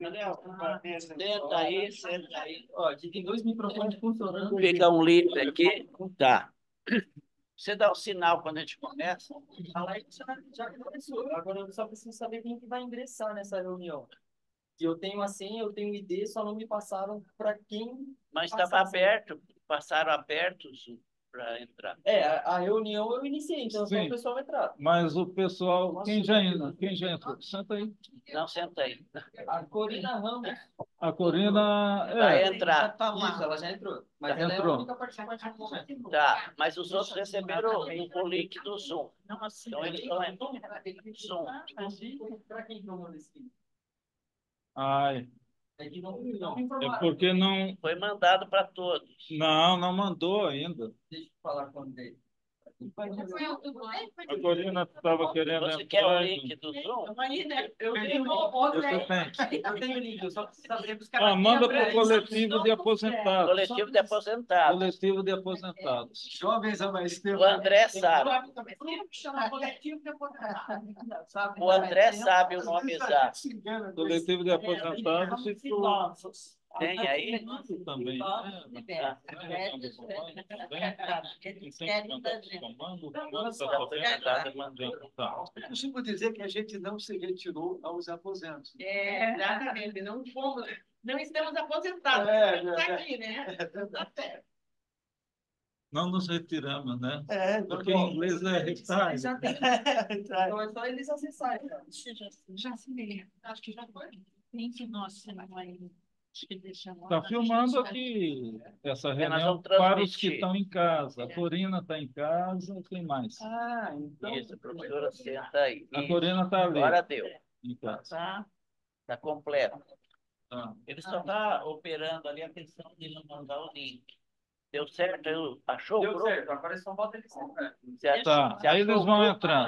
Ah, senta aí, senta aí. Ó, tem dois microfones funcionando. Pegar um livro aqui. Tá. Você dá o um sinal quando a gente começa? já, já começou. Agora eu só preciso saber quem que vai ingressar nessa reunião. eu tenho a senha, eu tenho ID, só não me passaram para quem. Mas estava aberto, passaram abertos para entrar. É, a, a, reunião eu iniciei, então Sim, só o pessoal vai entrar. Mas o pessoal, Nossa, quem já entra? Quem já entrou? Senta aí. Não, senta aí. A Corina Ramos. A Corina. É, vai entrar. Tá Isso, ela já entrou. Mas já ela entrou. é a única participante Tá, mas os outros receberam o, o link do Zoom. Não, assim, então eles estão entrando. Zoom. Para quem tomou nesse Ai. É, de não, não. É porque não. Foi mandado para todos. Não, não mandou ainda. Deixa eu falar com ele. A Corina estava querendo Você quer o link do Zoom? É Marina, eu tenho outro né? aí. Eu tenho link, eu só Ah, manda é para o coletivo de aposentados. Coletivo de aposentados. Coletivo de aposentados. Jovens a mais tempo. O André sabe. O André sabe o nome exato. Coletivo de aposentados tem aí? Também. Eu Costumo dizer que a gente não se retirou aos aposentos. É, exatamente. Não fomos, não estamos aposentados. É, Está é, é. aqui, né? Tá não nos retiramos, né? É, Porque bom. em inglês é retire. Então, é só eles acessarem. Já se vê. Acho que já foi. Nem que nós, se ainda. Está filmando aqui essa é, reunião é, para os que estão em casa. A é. Corina está em casa, quem mais? Ah, então. Isso, professora senta aí. Isso. A Corina está ali. Agora deu. É. Está tá, tá completo. Tá. Ele só está operando ali a questão de não mandar o link. Deu certo? Achou? Deu certo, agora só falta ele sentar. Tá, aí eles vão entrar.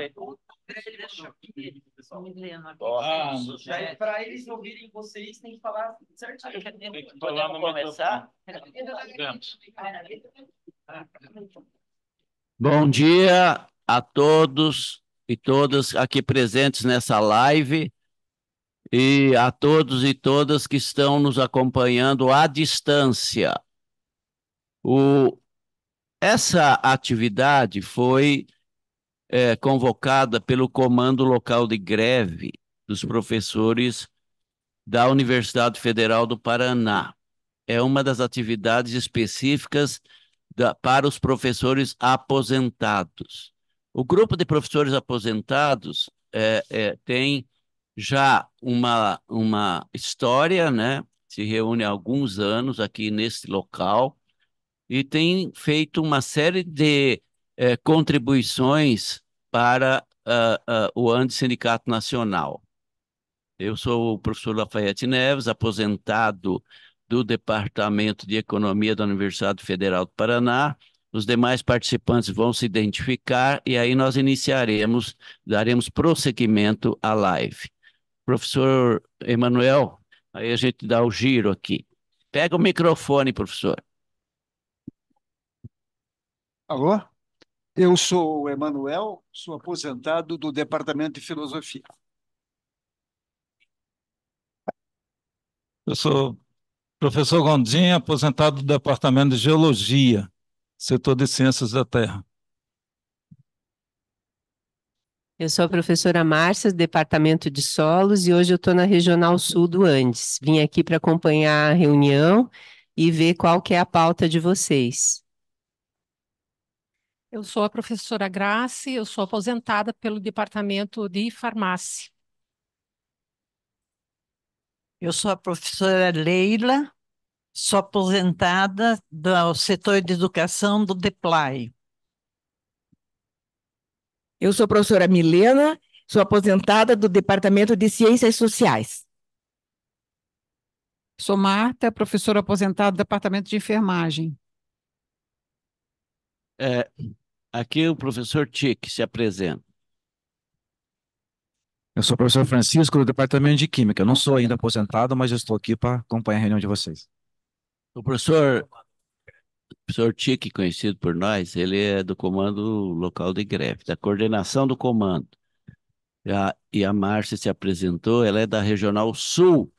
Ah, é para eles ouvirem vocês, tem que falar certinho. Tem que falar no começar? Bom dia a todos e todas aqui presentes nessa live e a todos e todas que estão nos acompanhando à distância. O, essa atividade foi é, convocada pelo Comando Local de Greve dos Professores da Universidade Federal do Paraná. É uma das atividades específicas da, para os professores aposentados. O grupo de professores aposentados é, é, tem já uma, uma história, né? se reúne há alguns anos aqui neste local e tem feito uma série de é, contribuições para uh, uh, o ANDE Sindicato Nacional. Eu sou o professor Lafayette Neves, aposentado do Departamento de Economia da Universidade Federal do Paraná. Os demais participantes vão se identificar e aí nós iniciaremos, daremos prosseguimento à live. Professor Emanuel, aí a gente dá o giro aqui. Pega o microfone, professor. Alô? Eu sou o Emanuel, sou aposentado do Departamento de Filosofia. Eu sou professor Gondim, aposentado do Departamento de Geologia, setor de Ciências da Terra. Eu sou a professora Márcia, Departamento de Solos, e hoje eu estou na Regional Sul do Andes. Vim aqui para acompanhar a reunião e ver qual que é a pauta de vocês. Eu sou a professora Grace, eu sou aposentada pelo Departamento de Farmácia. Eu sou a professora Leila, sou aposentada do setor de educação do DEPLAI. Eu sou a professora Milena, sou aposentada do Departamento de Ciências Sociais. Sou Marta, professora aposentada do Departamento de Enfermagem. É, Aqui o professor Tic se apresenta. Eu sou o professor Francisco do Departamento de Química. Eu não sou ainda aposentado, mas estou aqui para acompanhar a reunião de vocês. O professor, professor Tic, conhecido por nós, ele é do comando local de greve, da coordenação do comando. E a, e a Márcia se apresentou, ela é da Regional Sul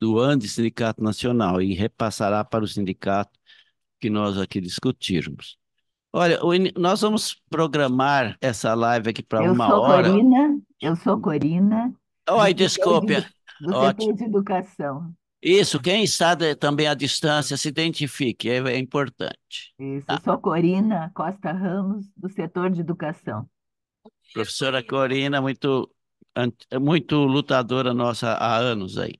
do Andes Sindicato Nacional e repassará para o sindicato que nós aqui discutirmos. Olha, nós vamos programar essa live aqui para uma hora. Corina, eu sou Corina. Oi, desculpe. Do Ótimo. de Educação. Isso, quem está de, também à distância, se identifique, é, é importante. Isso, tá? sou Corina Costa Ramos, do setor de Educação. Professora Corina, muito, muito lutadora nossa há anos aí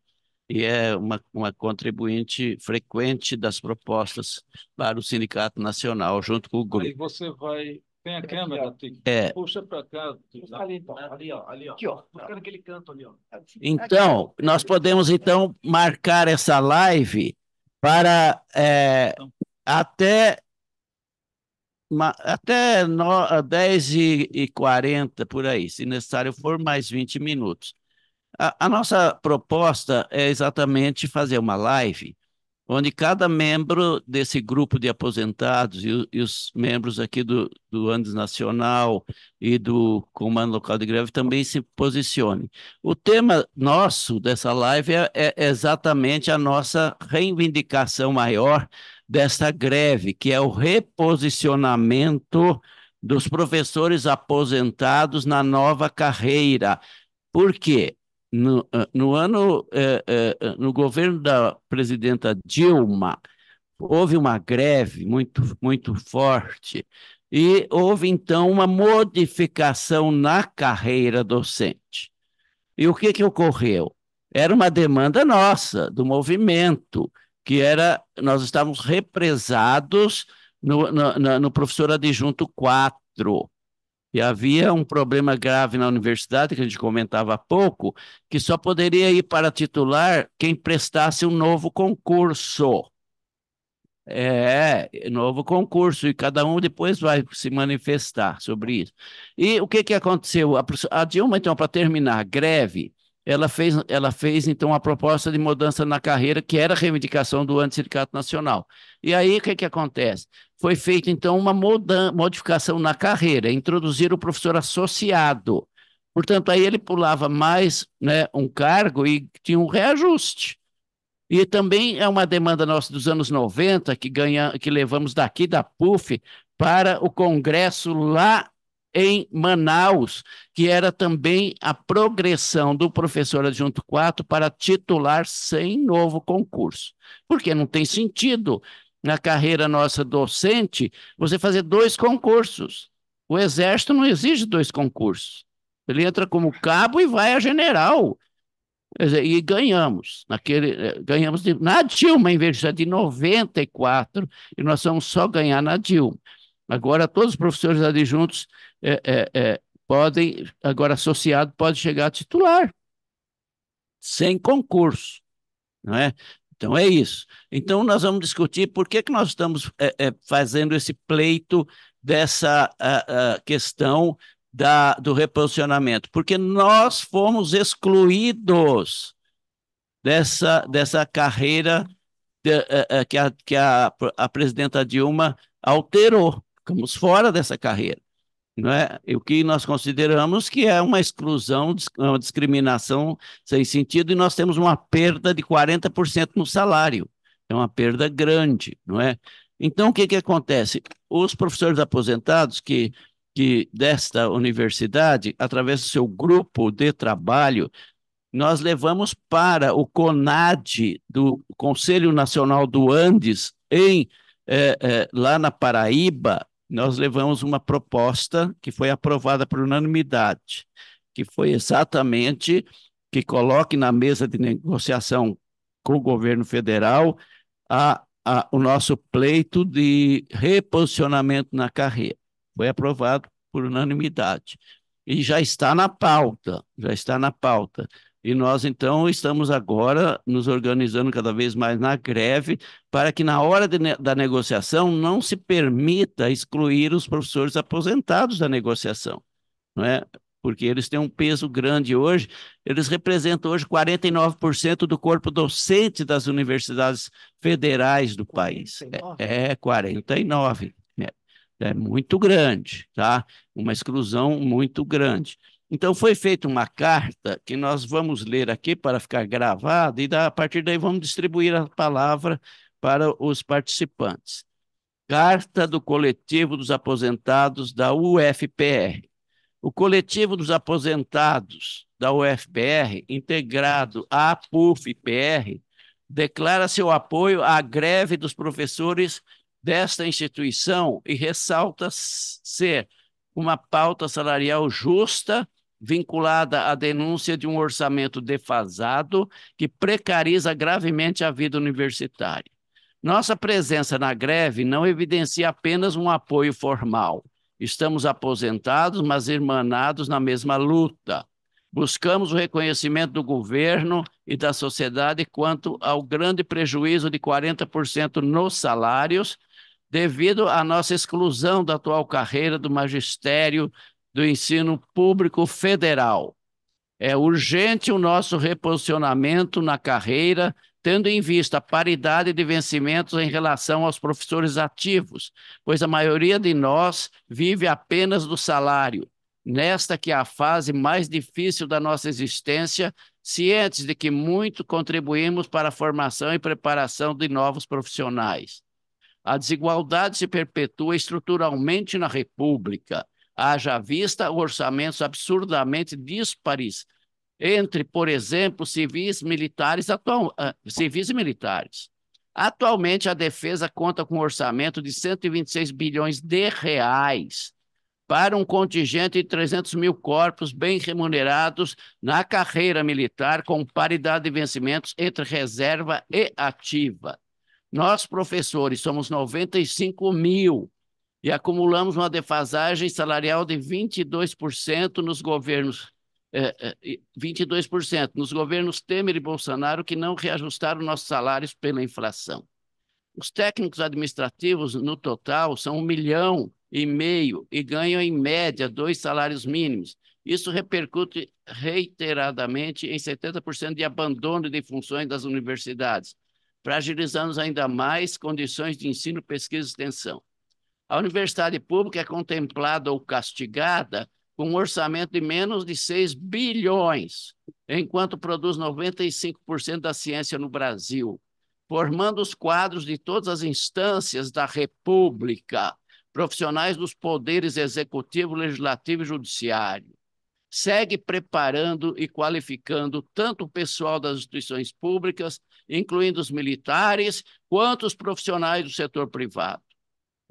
e é uma, uma contribuinte frequente das propostas para o Sindicato Nacional, junto com o grupo. Aí você vai. Tem a câmera, tem... É. puxa para cá. Ali, então. ali, ó. Ali, ó. Aqui, ó. Busca naquele canto ali, ó. Então, nós podemos, então, marcar essa live para é, até até 10h40 por aí, se necessário for mais 20 minutos. A, a nossa proposta é exatamente fazer uma live onde cada membro desse grupo de aposentados e, e os membros aqui do, do Andes Nacional e do Comando Local de Greve também se posicione. O tema nosso dessa live é, é exatamente a nossa reivindicação maior desta greve, que é o reposicionamento dos professores aposentados na nova carreira. Por quê? no, eh, no ano, eh, eh, no governo da presidenta Dilma, houve uma greve muito, muito forte e houve, então, uma modificação na carreira docente. E o que, que ocorreu? Era uma demanda nossa, do movimento, que era, nós estávamos represados no, no, no professor adjunto 4, e havia um problema grave na universidade, que a gente comentava há pouco, que só poderia ir para titular quem prestasse um novo concurso. É, novo concurso, e cada um depois vai se manifestar sobre isso. E o que, que aconteceu? A, a Dilma, então, para terminar, greve, ela fez, ela fez então a proposta de mudança na carreira, que era a reivindicação do Antissindicato Nacional. E aí o que, que acontece? Foi feita então uma moda, modificação na carreira, introduzir o professor associado. Portanto, aí ele pulava mais né, um cargo e tinha um reajuste. E também é uma demanda nossa dos anos 90 que, ganha, que levamos daqui da PUF para o Congresso lá em Manaus, que era também a progressão do professor adjunto 4 para titular sem novo concurso. Porque não tem sentido na carreira nossa docente você fazer dois concursos. O Exército não exige dois concursos. Ele entra como cabo e vai a general. e ganhamos. Naquele, eh, ganhamos de, na Dilma, em vez de 94, e nós vamos só ganhar na Dilma. Agora, todos os professores adjuntos é, é, é, podem, agora associado, pode chegar a titular, sem concurso, não é? Então, é isso. Então, nós vamos discutir por que, que nós estamos é, é, fazendo esse pleito dessa a, a questão da, do reposicionamento, porque nós fomos excluídos dessa, dessa carreira de, é, que, a, que a, a presidenta Dilma alterou ficamos fora dessa carreira. Não é? E o que nós consideramos que é uma exclusão, uma discriminação sem sentido, e nós temos uma perda de 40% no salário. É uma perda grande, não é? Então, o que, que acontece? Os professores aposentados que, que desta universidade, através do seu grupo de trabalho, nós levamos para o CONAD, do Conselho Nacional do Andes, em, eh, eh, lá na Paraíba, nós levamos uma proposta que foi aprovada por unanimidade, que foi exatamente que coloque na mesa de negociação com o governo federal a, a, o nosso pleito de reposicionamento na carreira. Foi aprovado por unanimidade. E já está na pauta, já está na pauta. E nós, então, estamos agora nos organizando cada vez mais na greve, para que na hora ne da negociação não se permita excluir os professores aposentados da negociação, não é? porque eles têm um peso grande hoje, eles representam hoje 49% do corpo docente das universidades federais do 49? país. É, é 49%. É, né? é muito grande, tá? Uma exclusão muito grande. Então, foi feita uma carta que nós vamos ler aqui para ficar gravada, e a partir daí vamos distribuir a palavra para os participantes. Carta do Coletivo dos Aposentados da UFPR. O Coletivo dos Aposentados da UFPR, integrado à PUFPR, declara seu apoio à greve dos professores desta instituição e ressalta ser uma pauta salarial justa vinculada à denúncia de um orçamento defasado que precariza gravemente a vida universitária. Nossa presença na greve não evidencia apenas um apoio formal. Estamos aposentados, mas irmanados na mesma luta. Buscamos o reconhecimento do governo e da sociedade quanto ao grande prejuízo de 40% nos salários, devido à nossa exclusão da atual carreira do magistério do ensino público federal. É urgente o nosso reposicionamento na carreira, tendo em vista a paridade de vencimentos em relação aos professores ativos, pois a maioria de nós vive apenas do salário. Nesta que é a fase mais difícil da nossa existência, cientes de que muito contribuímos para a formação e preparação de novos profissionais. A desigualdade se perpetua estruturalmente na República Haja vista orçamentos absurdamente dispares entre, por exemplo, civis militares atual, ah, civis e militares. Atualmente, a defesa conta com um orçamento de 126 bilhões de reais para um contingente de 300 mil corpos bem remunerados na carreira militar, com paridade de vencimentos entre reserva e ativa. Nós, professores, somos 95 mil e acumulamos uma defasagem salarial de 22% nos governos. É, é, 22% nos governos Temer e Bolsonaro que não reajustaram nossos salários pela inflação. Os técnicos administrativos, no total, são um milhão e meio e ganham, em média, dois salários mínimos. Isso repercute reiteradamente em 70% de abandono de funções das universidades, fragilizando ainda mais condições de ensino, pesquisa e extensão. A universidade pública é contemplada ou castigada com um orçamento de menos de 6 bilhões, enquanto produz 95% da ciência no Brasil, formando os quadros de todas as instâncias da República, profissionais dos poderes executivo, legislativo e judiciário. Segue preparando e qualificando tanto o pessoal das instituições públicas, incluindo os militares, quanto os profissionais do setor privado.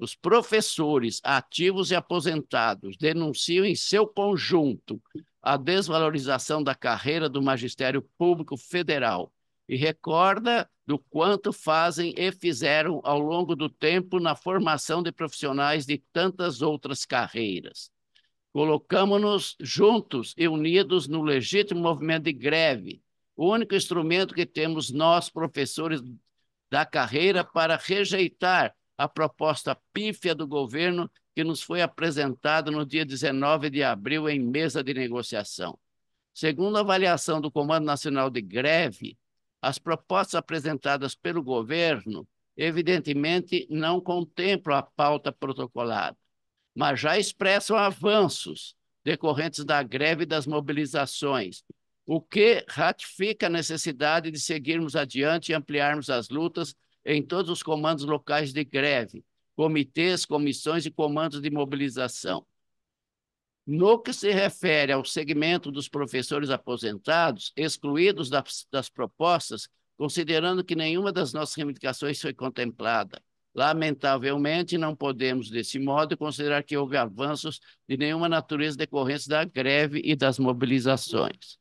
Os professores ativos e aposentados denunciam em seu conjunto a desvalorização da carreira do magistério público federal e recorda do quanto fazem e fizeram ao longo do tempo na formação de profissionais de tantas outras carreiras. Colocamos-nos juntos e unidos no legítimo movimento de greve, o único instrumento que temos nós, professores da carreira, para rejeitar a proposta pífia do governo que nos foi apresentada no dia 19 de abril em mesa de negociação. Segundo a avaliação do Comando Nacional de Greve, as propostas apresentadas pelo governo, evidentemente, não contemplam a pauta protocolada, mas já expressam avanços decorrentes da greve e das mobilizações, o que ratifica a necessidade de seguirmos adiante e ampliarmos as lutas em todos os comandos locais de greve, comitês, comissões e comandos de mobilização. No que se refere ao segmento dos professores aposentados, excluídos das, das propostas, considerando que nenhuma das nossas reivindicações foi contemplada. Lamentavelmente, não podemos, desse modo, considerar que houve avanços de nenhuma natureza decorrentes da greve e das mobilizações.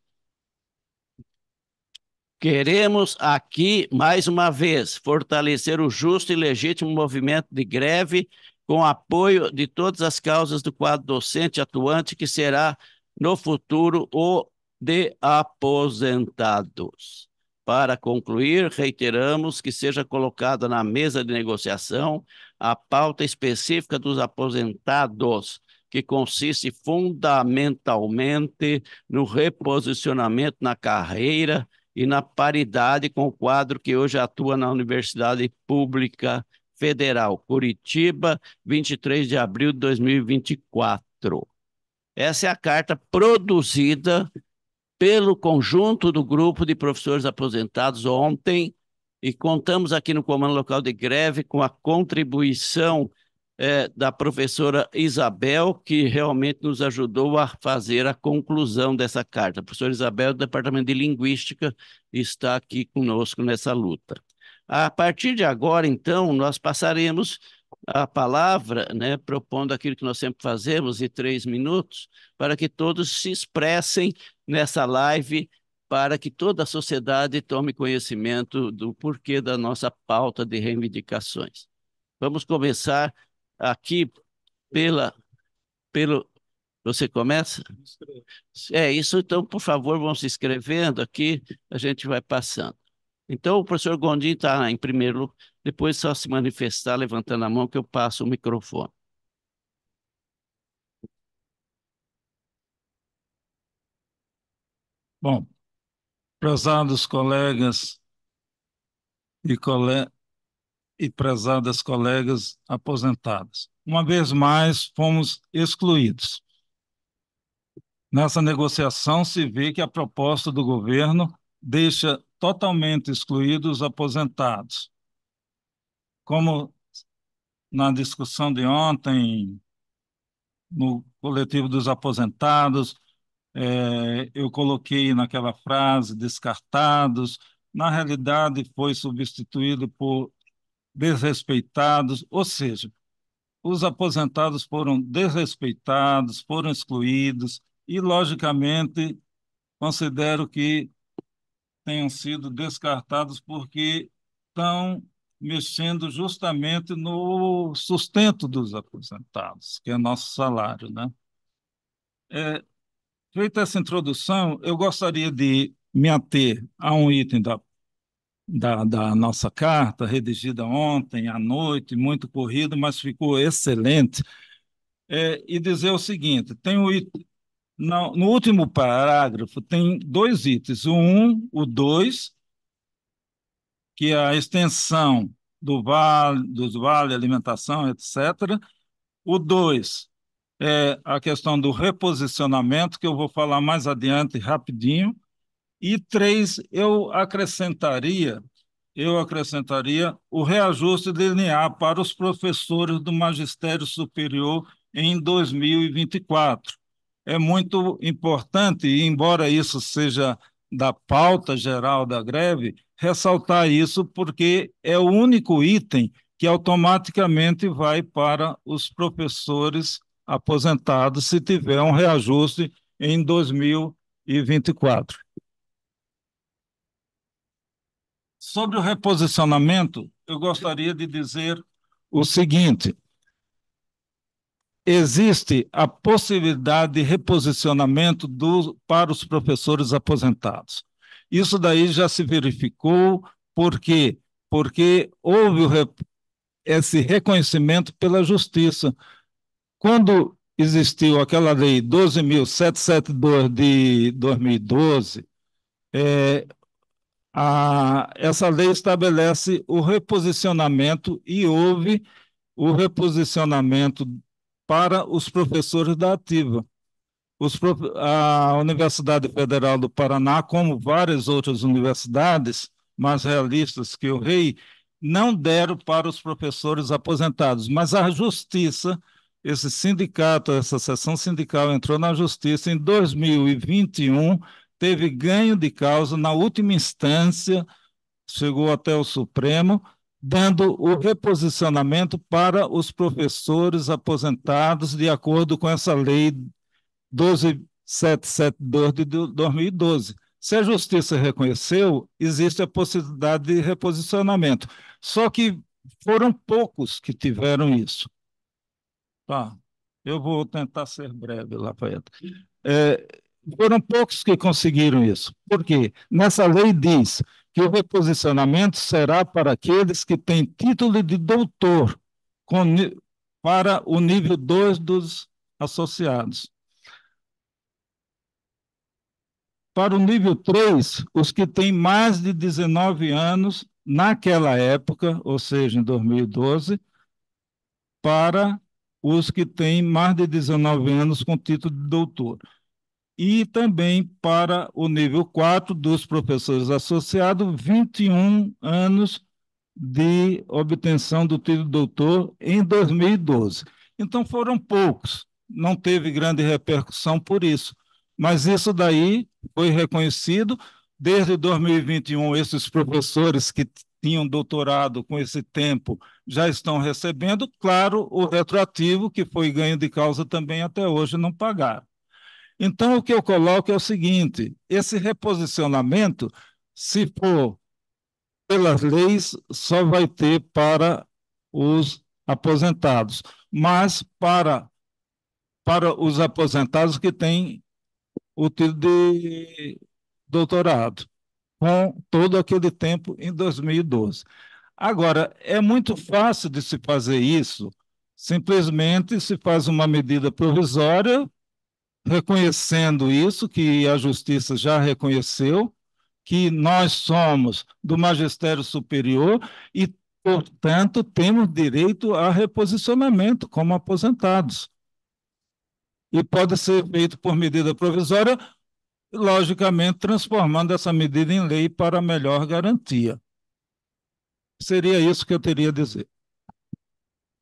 Queremos aqui, mais uma vez, fortalecer o justo e legítimo movimento de greve com apoio de todas as causas do quadro docente atuante, que será no futuro o de aposentados. Para concluir, reiteramos que seja colocada na mesa de negociação a pauta específica dos aposentados, que consiste fundamentalmente no reposicionamento na carreira e na paridade com o quadro que hoje atua na Universidade Pública Federal, Curitiba, 23 de abril de 2024. Essa é a carta produzida pelo conjunto do grupo de professores aposentados ontem e contamos aqui no Comando Local de Greve com a contribuição é, da professora Isabel, que realmente nos ajudou a fazer a conclusão dessa carta. A professora Isabel, do Departamento de Linguística, está aqui conosco nessa luta. A partir de agora, então, nós passaremos a palavra, né, propondo aquilo que nós sempre fazemos, em três minutos, para que todos se expressem nessa live para que toda a sociedade tome conhecimento do porquê da nossa pauta de reivindicações. Vamos começar aqui pela pelo você começa? É isso, então, por favor, vão se inscrevendo aqui, a gente vai passando. Então, o professor Gondim está em primeiro depois só se manifestar levantando a mão que eu passo o microfone. Bom, prezados colegas e colegas, e prezadas colegas aposentadas. Uma vez mais, fomos excluídos. Nessa negociação, se vê que a proposta do governo deixa totalmente excluídos os aposentados. Como na discussão de ontem, no coletivo dos aposentados, é, eu coloquei naquela frase descartados, na realidade foi substituído por desrespeitados, ou seja, os aposentados foram desrespeitados, foram excluídos e, logicamente, considero que tenham sido descartados porque estão mexendo justamente no sustento dos aposentados, que é nosso salário, né? É, feita essa introdução, eu gostaria de me ater a um item da da, da nossa carta, redigida ontem à noite, muito corrido, mas ficou excelente. É, e dizer o seguinte: tem o, no, no último parágrafo tem dois itens, o 1, um, o 2, que é a extensão do vale, dos vale alimentação, etc. O 2 é a questão do reposicionamento, que eu vou falar mais adiante rapidinho. E três, eu acrescentaria, eu acrescentaria o reajuste DNA para os professores do magistério superior em 2024. É muito importante, e embora isso seja da pauta geral da greve, ressaltar isso porque é o único item que automaticamente vai para os professores aposentados se tiver um reajuste em 2024. Sobre o reposicionamento, eu gostaria de dizer o seguinte: existe a possibilidade de reposicionamento do, para os professores aposentados. Isso daí já se verificou, por quê? Porque houve esse reconhecimento pela justiça. Quando existiu aquela lei 12.772 de 2012, é, a, essa lei estabelece o reposicionamento e houve o reposicionamento para os professores da ativa. Os, a Universidade Federal do Paraná, como várias outras universidades mais realistas que o REI, não deram para os professores aposentados, mas a Justiça, esse sindicato, essa seção sindical entrou na Justiça em 2021 teve ganho de causa na última instância, chegou até o Supremo, dando o reposicionamento para os professores aposentados de acordo com essa lei 12772 de 2012. Se a justiça reconheceu, existe a possibilidade de reposicionamento. Só que foram poucos que tiveram isso. Tá. Eu vou tentar ser breve, Lafayette. É, foram poucos que conseguiram isso. Por quê? Nessa lei diz que o reposicionamento será para aqueles que têm título de doutor com, para o nível 2 dos associados. Para o nível 3, os que têm mais de 19 anos naquela época, ou seja, em 2012, para os que têm mais de 19 anos com título de doutor e também para o nível 4 dos professores associados, 21 anos de obtenção do título doutor em 2012. Então foram poucos, não teve grande repercussão por isso, mas isso daí foi reconhecido. Desde 2021, esses professores que tinham doutorado com esse tempo já estão recebendo, claro, o retroativo que foi ganho de causa também até hoje não pagaram. Então, o que eu coloco é o seguinte: esse reposicionamento, se for pelas leis, só vai ter para os aposentados, mas para, para os aposentados que têm o título de doutorado, com todo aquele tempo em 2012. Agora, é muito fácil de se fazer isso, simplesmente se faz uma medida provisória reconhecendo isso, que a justiça já reconheceu, que nós somos do magistério superior e, portanto, temos direito a reposicionamento como aposentados. E pode ser feito por medida provisória, logicamente transformando essa medida em lei para melhor garantia. Seria isso que eu teria a dizer.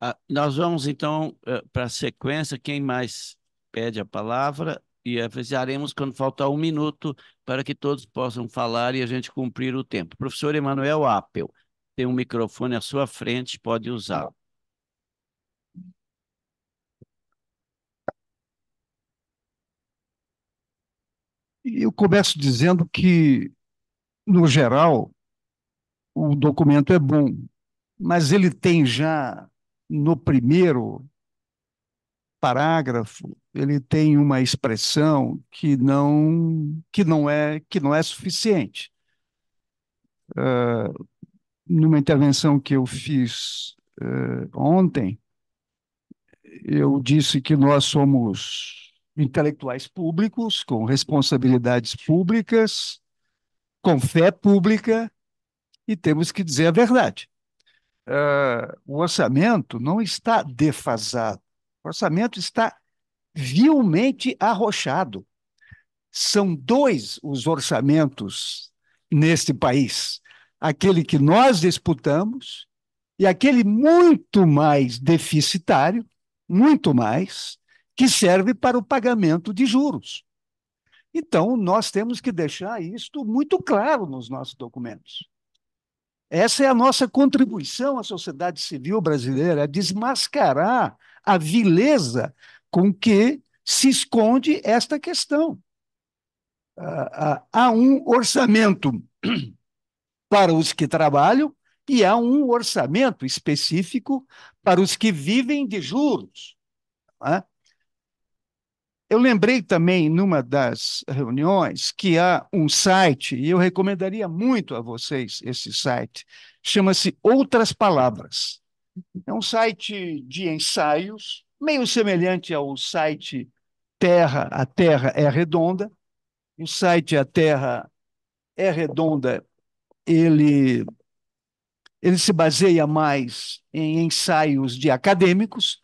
Ah, nós vamos, então, eh, para a sequência. Quem mais pede a palavra e avisaremos quando faltar um minuto para que todos possam falar e a gente cumprir o tempo. Professor Emanuel Appel, tem um microfone à sua frente, pode usá-lo. Eu começo dizendo que, no geral, o documento é bom, mas ele tem já no primeiro parágrafo ele tem uma expressão que não que não é que não é suficiente. Uh, numa intervenção que eu fiz uh, ontem, eu disse que nós somos intelectuais públicos com responsabilidades públicas, com fé pública e temos que dizer a verdade. Uh, o orçamento não está defasado. O orçamento está vilmente arrochado. São dois os orçamentos neste país: aquele que nós disputamos e aquele muito mais deficitário, muito mais, que serve para o pagamento de juros. Então, nós temos que deixar isto muito claro nos nossos documentos. Essa é a nossa contribuição à sociedade civil brasileira, desmascarar a vileza com que se esconde esta questão. Há um orçamento para os que trabalham e há um orçamento específico para os que vivem de juros. É? Eu lembrei também, numa das reuniões, que há um site, e eu recomendaria muito a vocês esse site, chama-se Outras Palavras. É um site de ensaios meio semelhante ao site Terra, a Terra é redonda. O site A Terra é redonda, ele ele se baseia mais em ensaios de acadêmicos.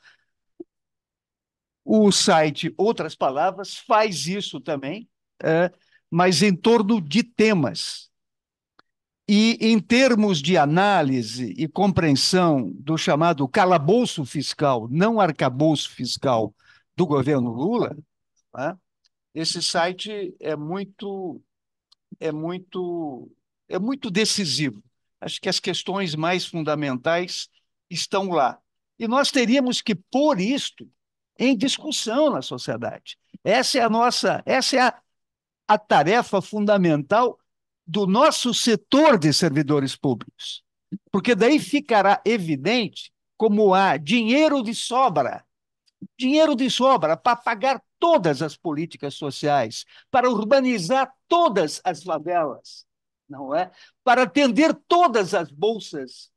O site Outras Palavras faz isso também, é, mas em torno de temas. E, em termos de análise e compreensão do chamado calabouço fiscal, não arcabouço fiscal do governo Lula, né, esse site é muito, é muito, é muito decisivo. Acho que as questões mais fundamentais estão lá. E nós teríamos que pôr isto em discussão na sociedade. Essa é a nossa, essa é a, a tarefa fundamental do nosso setor de servidores públicos, porque daí ficará evidente como há dinheiro de sobra dinheiro de sobra para pagar todas as políticas sociais, para urbanizar todas as favelas, não é? Para atender todas as bolsas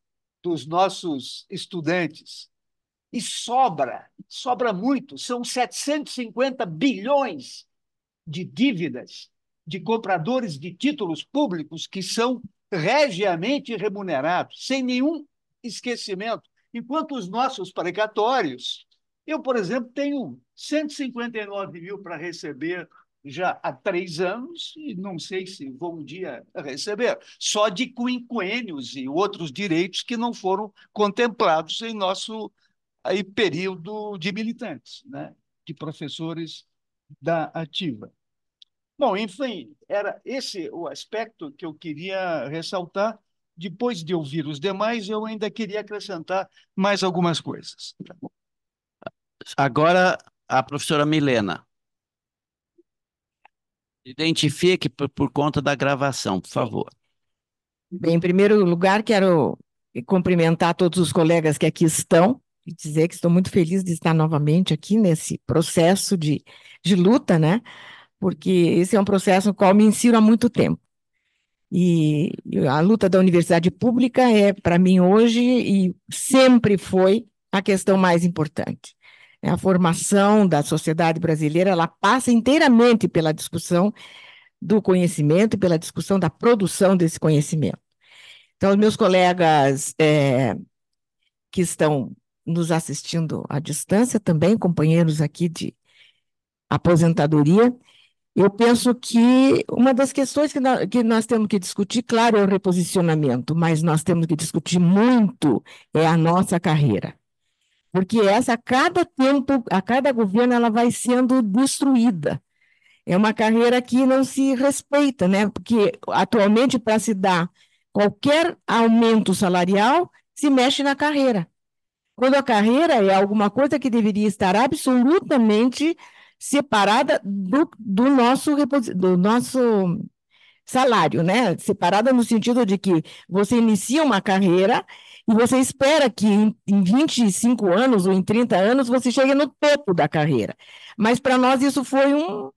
dos nossos estudantes. E sobra, sobra muito, são 750 bilhões de dívidas de compradores de títulos públicos que são regiamente remunerados, sem nenhum esquecimento, enquanto os nossos precatórios, eu, por exemplo, tenho 159 mil para receber já há três anos e não sei se vou um dia receber, só de quinquênios e outros direitos que não foram contemplados em nosso aí, período de militantes, né? de professores da ativa. Bom, enfim, era esse o aspecto que eu queria ressaltar. Depois de ouvir os demais, eu ainda queria acrescentar mais algumas coisas. Agora, a professora Milena. Identifique por, conta da gravação, por favor. Bem, em primeiro lugar, quero cumprimentar todos os colegas que aqui estão e dizer que estou muito feliz de estar novamente aqui nesse processo de, de luta, né? porque esse é um processo no qual me insiro há muito tempo. E a luta da universidade pública é, para mim, hoje e sempre foi a questão mais importante. É a formação da sociedade brasileira ela passa inteiramente pela discussão do conhecimento e pela discussão da produção desse conhecimento. Então, os meus colegas é, que estão nos assistindo à distância, também companheiros aqui de aposentadoria, eu penso que uma das questões que nós, que nós, temos que discutir, claro, é o reposicionamento, mas nós temos que discutir muito é a nossa carreira. Porque essa, a cada tempo, a cada governo, ela vai sendo destruída. É uma carreira que não se respeita, né? Porque atualmente, para se dar qualquer aumento salarial, se mexe na carreira. Quando a carreira é alguma coisa que deveria estar absolutamente separada do, do, nosso, do nosso salário, né? Separada no sentido de que você inicia uma carreira e você espera que em, em 25 anos ou em 30 anos você chegue no topo da carreira. Mas para nós isso foi um,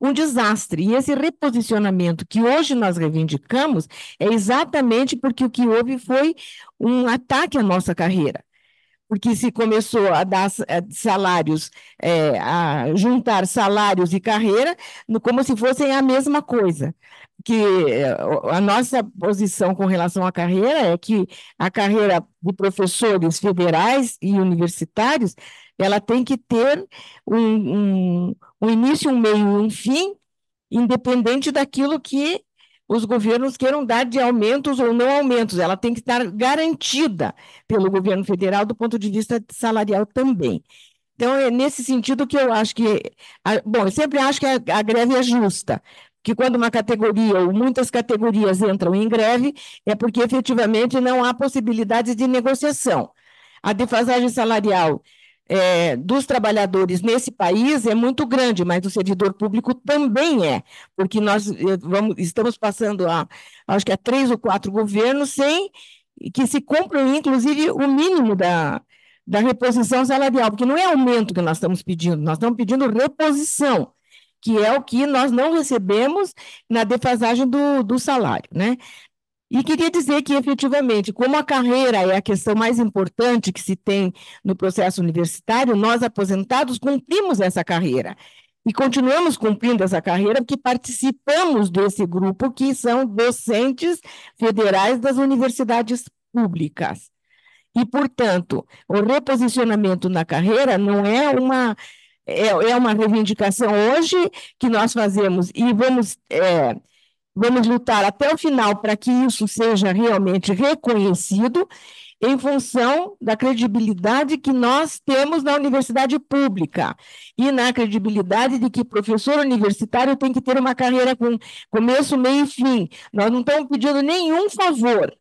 um desastre. E esse reposicionamento que hoje nós reivindicamos é exatamente porque o que houve foi um ataque à nossa carreira porque se começou a dar eh, salários, é, a juntar salários e carreira como se fossem a mesma coisa. Que eh, a nossa posição com relação à carreira é que a carreira de professores federais e universitários ela tem que ter um, um, um início, um meio e um fim, independente daquilo que os governos queiram dar de aumentos ou não aumentos, ela tem que estar garantida pelo governo federal do ponto de vista salarial também. Então, é nesse sentido que eu acho que. bom, eu sempre acho que a, a greve é justa, que quando uma categoria ou muitas categorias entram em greve, é porque efetivamente não há possibilidades de negociação. A defasagem salarial é, dos trabalhadores nesse país é muito grande, mas do servidor público também é, porque nós eh, vamos, estamos passando a, acho que há três ou quatro governos sem que se cumpram, inclusive, o mínimo da, da reposição salarial, porque não é aumento que nós estamos pedindo, nós estamos pedindo reposição, que é o que nós não recebemos na defasagem do, do salário, né? E queria dizer que, efetivamente, como a carreira é a questão mais importante que se tem no processo universitário, nós, aposentados, cumprimos essa carreira. E continuamos cumprindo essa carreira porque participamos desse grupo que são docentes federais das universidades públicas. E, portanto, o reposicionamento na carreira não é uma é, é uma reivindicação hoje que nós fazemos e vamos é, Vamos lutar até o final para que isso seja realmente reconhecido em função da credibilidade que nós temos na universidade pública e na credibilidade de que professor universitário tem que ter uma carreira com começo, meio e fim. Nós não estamos pedindo nenhum favor,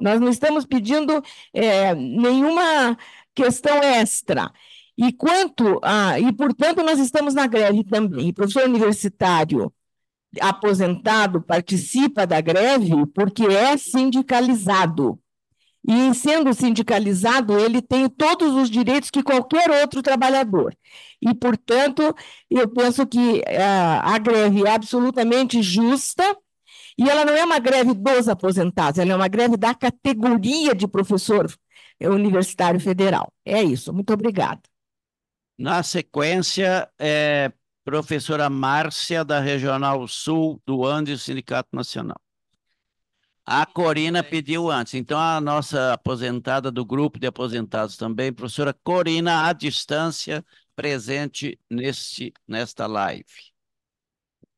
nós não estamos pedindo é, nenhuma questão extra. E quanto a, e portanto nós estamos na greve também. professor universitário aposentado participa da greve porque é sindicalizado. E sendo sindicalizado, ele tem todos os direitos que qualquer outro trabalhador. E, portanto, eu penso que eh, a greve é absolutamente justa, e ela não é uma greve dos aposentados, ela é uma greve da categoria de professor universitário federal. É isso. Muito obrigada. Na sequência, é, professora Márcia, da Regional Sul do Andes Sindicato Nacional. A Corina pediu antes, então a nossa aposentada do grupo de aposentados também, professora Corina, à distância, presente neste, nesta live.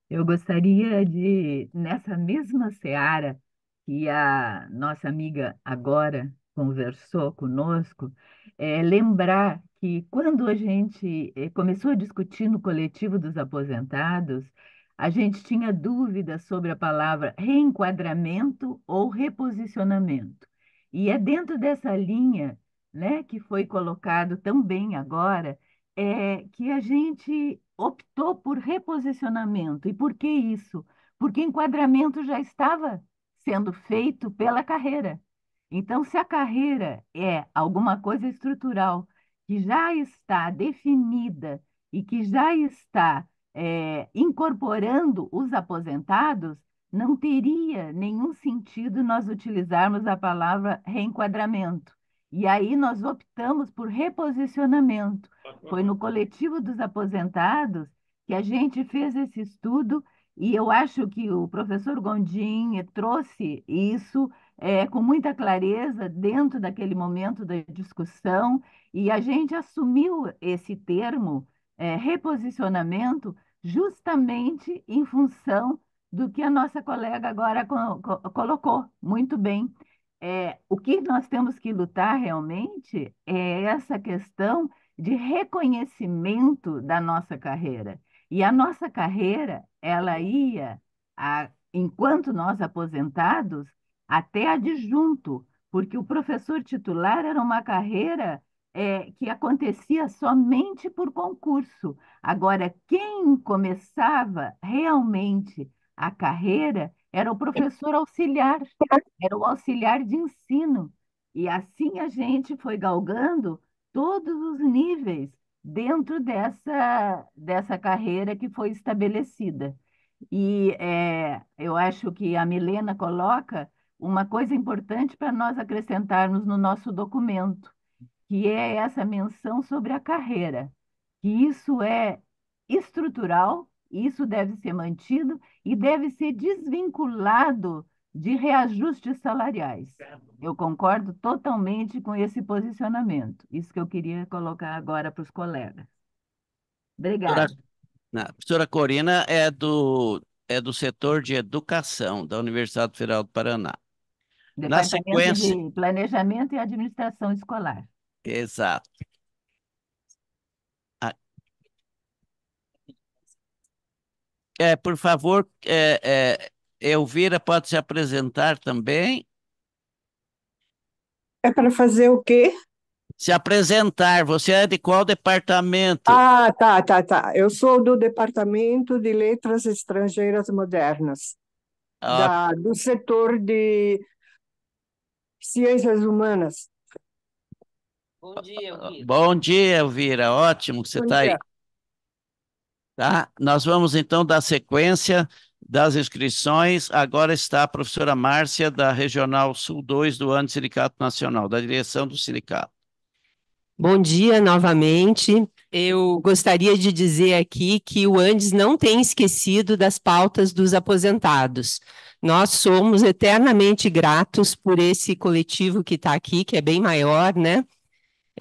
Eu gostaria de, nessa mesma seara que a nossa amiga agora conversou conosco, é, lembrar que quando a gente eh, começou a discutir no coletivo dos aposentados, a gente tinha dúvidas sobre a palavra reenquadramento ou reposicionamento. E é dentro dessa linha, né, que foi colocado tão bem agora, é que a gente optou por reposicionamento. E por que isso? Porque enquadramento já estava sendo feito pela carreira. Então, se a carreira é alguma coisa estrutural que já está definida e que já está é, incorporando os aposentados, não teria nenhum sentido nós utilizarmos a palavra reenquadramento. E aí nós optamos por reposicionamento. Foi no coletivo dos aposentados que a gente fez esse estudo e eu acho que o professor Gondim trouxe isso é, com muita clareza dentro daquele momento da discussão, e a gente assumiu esse termo, é, reposicionamento, justamente em função do que a nossa colega agora co colocou muito bem. É, o que nós temos que lutar realmente é essa questão de reconhecimento da nossa carreira. E a nossa carreira, ela ia, a, enquanto nós aposentados, até adjunto, porque o professor titular era uma carreira é, que acontecia somente por concurso. Agora, quem começava realmente a carreira era o professor auxiliar, era o auxiliar de ensino. E assim a gente foi galgando todos os níveis dentro dessa, dessa carreira que foi estabelecida. E é, eu acho que a Milena coloca uma coisa importante para nós acrescentarmos no nosso documento, que é essa menção sobre a carreira, que isso é estrutural, isso deve ser mantido e deve ser desvinculado de reajustes salariais. Eu concordo totalmente com esse posicionamento. Isso que eu queria colocar agora para os colegas. Obrigada. A professora Corina é do, é do setor de educação da Universidade Federal do Paraná. Na sequência. De planejamento e administração escolar. Exato. Ah. É, por favor, é, é, Elvira pode se apresentar também. É para fazer o quê? Se apresentar. Você é de qual departamento? Ah, tá, tá, tá. Eu sou do Departamento de Letras Estrangeiras Modernas, ah. da, do setor de Ciências Humanas. Bom dia, Elvira. Bom dia, Elvira. Ótimo que você está aí. Tá? Nós vamos então dar sequência das inscrições. Agora está a professora Márcia, da Regional Sul 2 do Ano Sindicato Nacional, da direção do sindicato. Bom dia novamente. Eu gostaria de dizer aqui que o Andes não tem esquecido das pautas dos aposentados. Nós somos eternamente gratos por esse coletivo que está aqui, que é bem maior, né?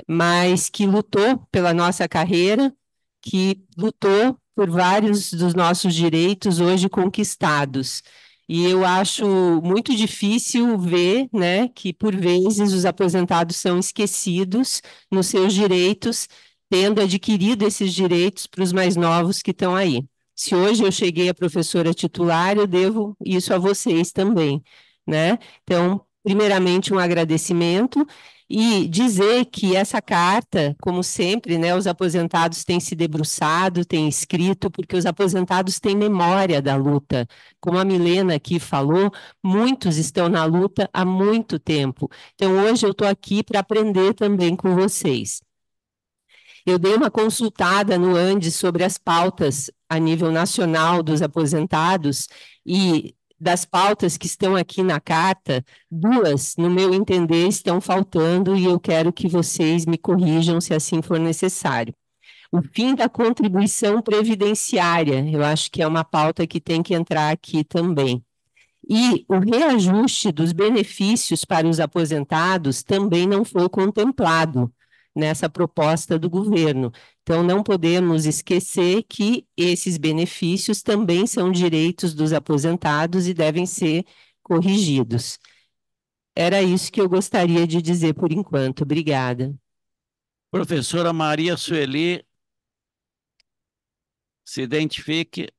Mas que lutou pela nossa carreira, que lutou por vários dos nossos direitos hoje conquistados. E eu acho muito difícil ver né, que, por vezes, os aposentados são esquecidos nos seus direitos tendo adquirido esses direitos para os mais novos que estão aí. Se hoje eu cheguei a professora titular, eu devo isso a vocês também, né? Então, primeiramente, um agradecimento e dizer que essa carta, como sempre, né, os aposentados têm se debruçado, têm escrito, porque os aposentados têm memória da luta. Como a Milena aqui falou, muitos estão na luta há muito tempo. Então, hoje eu estou aqui para aprender também com vocês. Eu dei uma consultada no Andes sobre as pautas a nível nacional dos aposentados e das pautas que estão aqui na carta, duas, no meu entender, estão faltando e eu quero que vocês me corrijam se assim for necessário. O fim da contribuição previdenciária, eu acho que é uma pauta que tem que entrar aqui também. E o reajuste dos benefícios para os aposentados também não foi contemplado nessa proposta do governo. Então, não podemos esquecer que esses benefícios também são direitos dos aposentados e devem ser corrigidos. Era isso que eu gostaria de dizer por enquanto. Obrigada. Professora Maria Sueli, se identifique.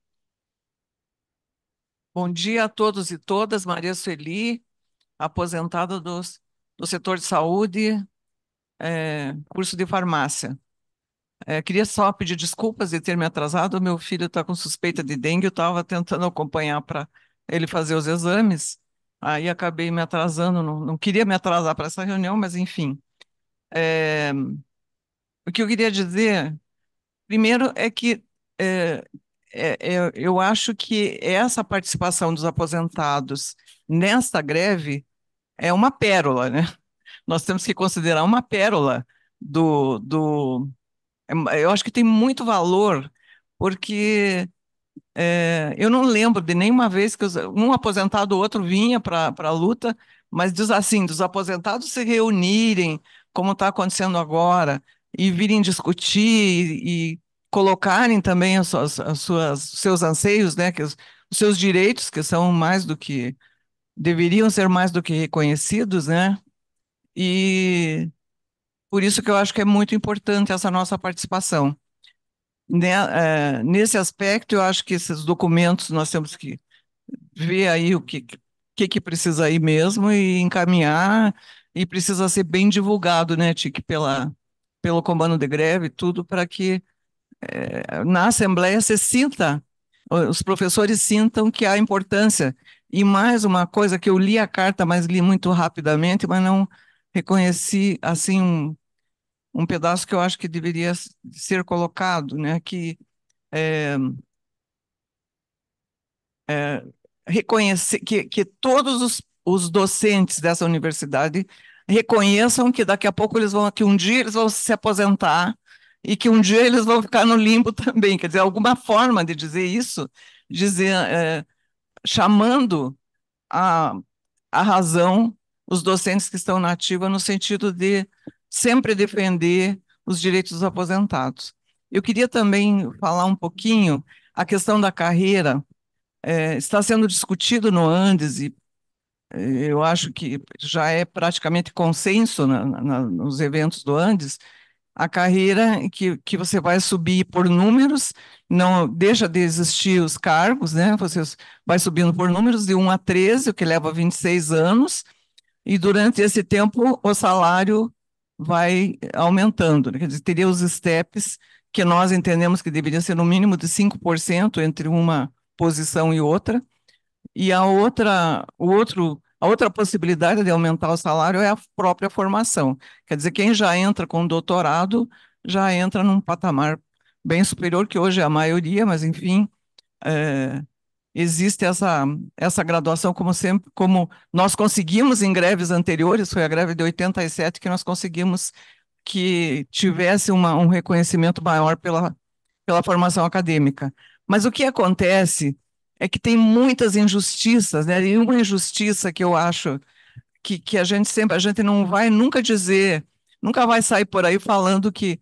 Bom dia a todos e todas. Maria Sueli, aposentada do, do setor de saúde é, curso de farmácia. É, queria só pedir desculpas de ter me atrasado. Meu filho está com suspeita de dengue. Eu estava tentando acompanhar para ele fazer os exames. Aí acabei me atrasando. Não, não queria me atrasar para essa reunião, mas enfim. É, o que eu queria dizer, primeiro, é que é, é, é eu acho que essa participação dos aposentados nesta greve é uma pérola, né? nós temos que considerar uma pérola do, do... É eu acho que tem muito valor, porque é, eu não lembro de nenhuma vez que os, um aposentado ou outro vinha para a luta, mas diz assim, dos aposentados se reunirem, como está acontecendo agora, e virem discutir e, e colocarem também os seus anseios, né, que os, os, seus direitos, que são mais do que deveriam ser mais do que reconhecidos, né? E por isso que eu acho que é muito importante essa nossa participação. Né, é, nesse aspecto, eu acho que esses documentos nós temos que ver aí o que, que, que precisa aí mesmo e encaminhar, e precisa ser bem divulgado, né, Tique, pela, pelo comando de greve, tudo para que é, na Assembleia se sinta, os professores sintam que há importância. E mais uma coisa que eu li a carta, mas li muito rapidamente, mas não reconheci assim um, um pedaço que eu acho que deveria ser colocado, né? Que é, é, reconhecer que, que todos os, os docentes dessa universidade reconheçam que daqui a pouco eles vão, que um dia eles vão se aposentar e que um dia eles vão ficar no limbo também. Quer dizer, alguma forma de dizer isso, dizer, é, chamando a, a razão os docentes que estão na ativa no sentido de sempre defender os direitos dos aposentados. Eu queria também falar um pouquinho a questão da carreira. É, está sendo discutido no Andes e é, eu acho que já é praticamente consenso na, na, nos eventos do Andes, a carreira que, que você vai subir por números, não deixa de existir os cargos, né? Você vai subindo por números de 1 a 13, o que leva 26 anos, e durante esse tempo o salário vai aumentando. Né? Quer dizer, teria os steps que nós entendemos que deveria ser no mínimo de 5% entre uma posição e outra. E a outra, o outro, a outra possibilidade de aumentar o salário é a própria formação. Quer dizer, quem já entra com doutorado já entra num patamar bem superior, que hoje é a maioria, mas enfim, é, existe essa, essa graduação, como sempre, como nós conseguimos em greves anteriores, foi a greve de 87 que nós conseguimos que tivesse uma, um reconhecimento maior pela, pela formação acadêmica. Mas o que acontece é que tem muitas injustiças, né? E uma injustiça que eu acho que, que a gente sempre, a gente não vai nunca dizer, nunca vai sair por aí falando que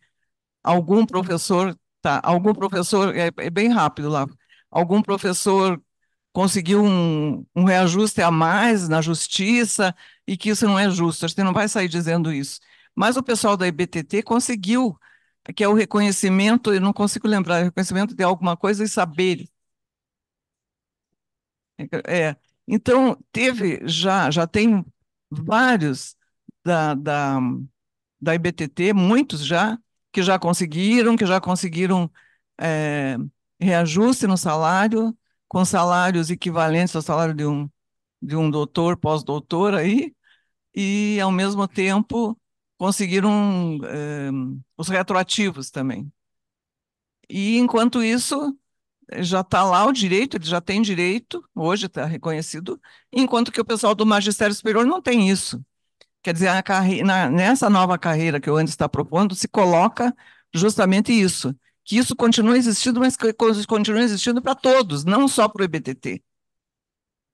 algum professor, tá, algum professor, é, é bem rápido lá, algum professor conseguiu um, um, reajuste a mais na justiça e que isso não é justo. A gente não vai sair dizendo isso. Mas o pessoal da IBTT conseguiu, que é o reconhecimento, eu não consigo lembrar, reconhecimento de alguma coisa e saber. É. Então, teve já, já tem vários da, da, da IBTT, muitos já, que já conseguiram, que já conseguiram é, reajuste no salário, com salários equivalentes ao salário de um, de um doutor, pós-doutor aí, e ao mesmo tempo conseguiram eh, os retroativos também. E enquanto isso, já está lá o direito, ele já tem direito, hoje está reconhecido, enquanto que o pessoal do magistério superior não tem isso. Quer dizer, a carreira, nessa nova carreira que o Andes está propondo, se coloca justamente isso, que isso continue existindo, mas que continue existindo para todos, não só para o EBTT.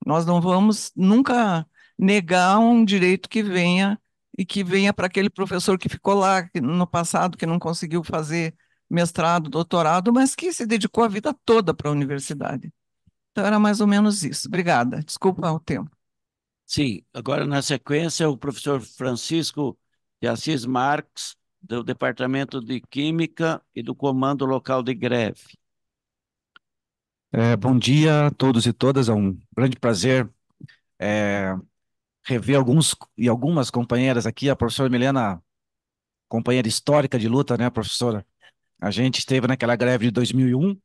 Nós não vamos nunca negar um direito que venha e que venha para aquele professor que ficou lá no passado, que não conseguiu fazer mestrado, doutorado, mas que se dedicou a vida toda para a universidade. Então, era mais ou menos isso. Obrigada. Desculpa o tempo. Sim, agora na sequência, o professor Francisco de Assis Marques do Departamento de Química e do Comando Local de Greve. É, bom dia a todos e todas, é um grande prazer é, rever alguns e algumas companheiras aqui, a professora Milena, companheira histórica de luta, né, professora? A gente esteve naquela greve de 2001,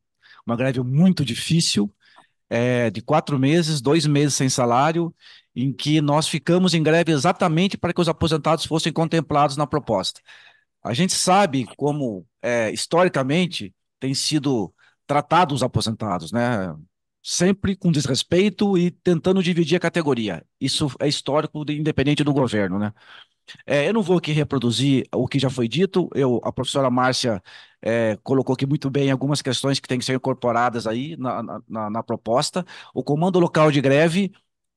uma greve muito difícil, é, de quatro meses, dois meses sem salário, em que nós ficamos em greve exatamente para que os aposentados fossem contemplados na proposta. A gente sabe como, é, historicamente, tem sido tratados os aposentados, né? Sempre com desrespeito e tentando dividir a categoria. Isso é histórico, independente do governo, né? É, eu não vou aqui reproduzir o que já foi dito. Eu, a professora Márcia é, colocou aqui muito bem algumas questões que têm que ser incorporadas aí na, na, na proposta. O comando local de greve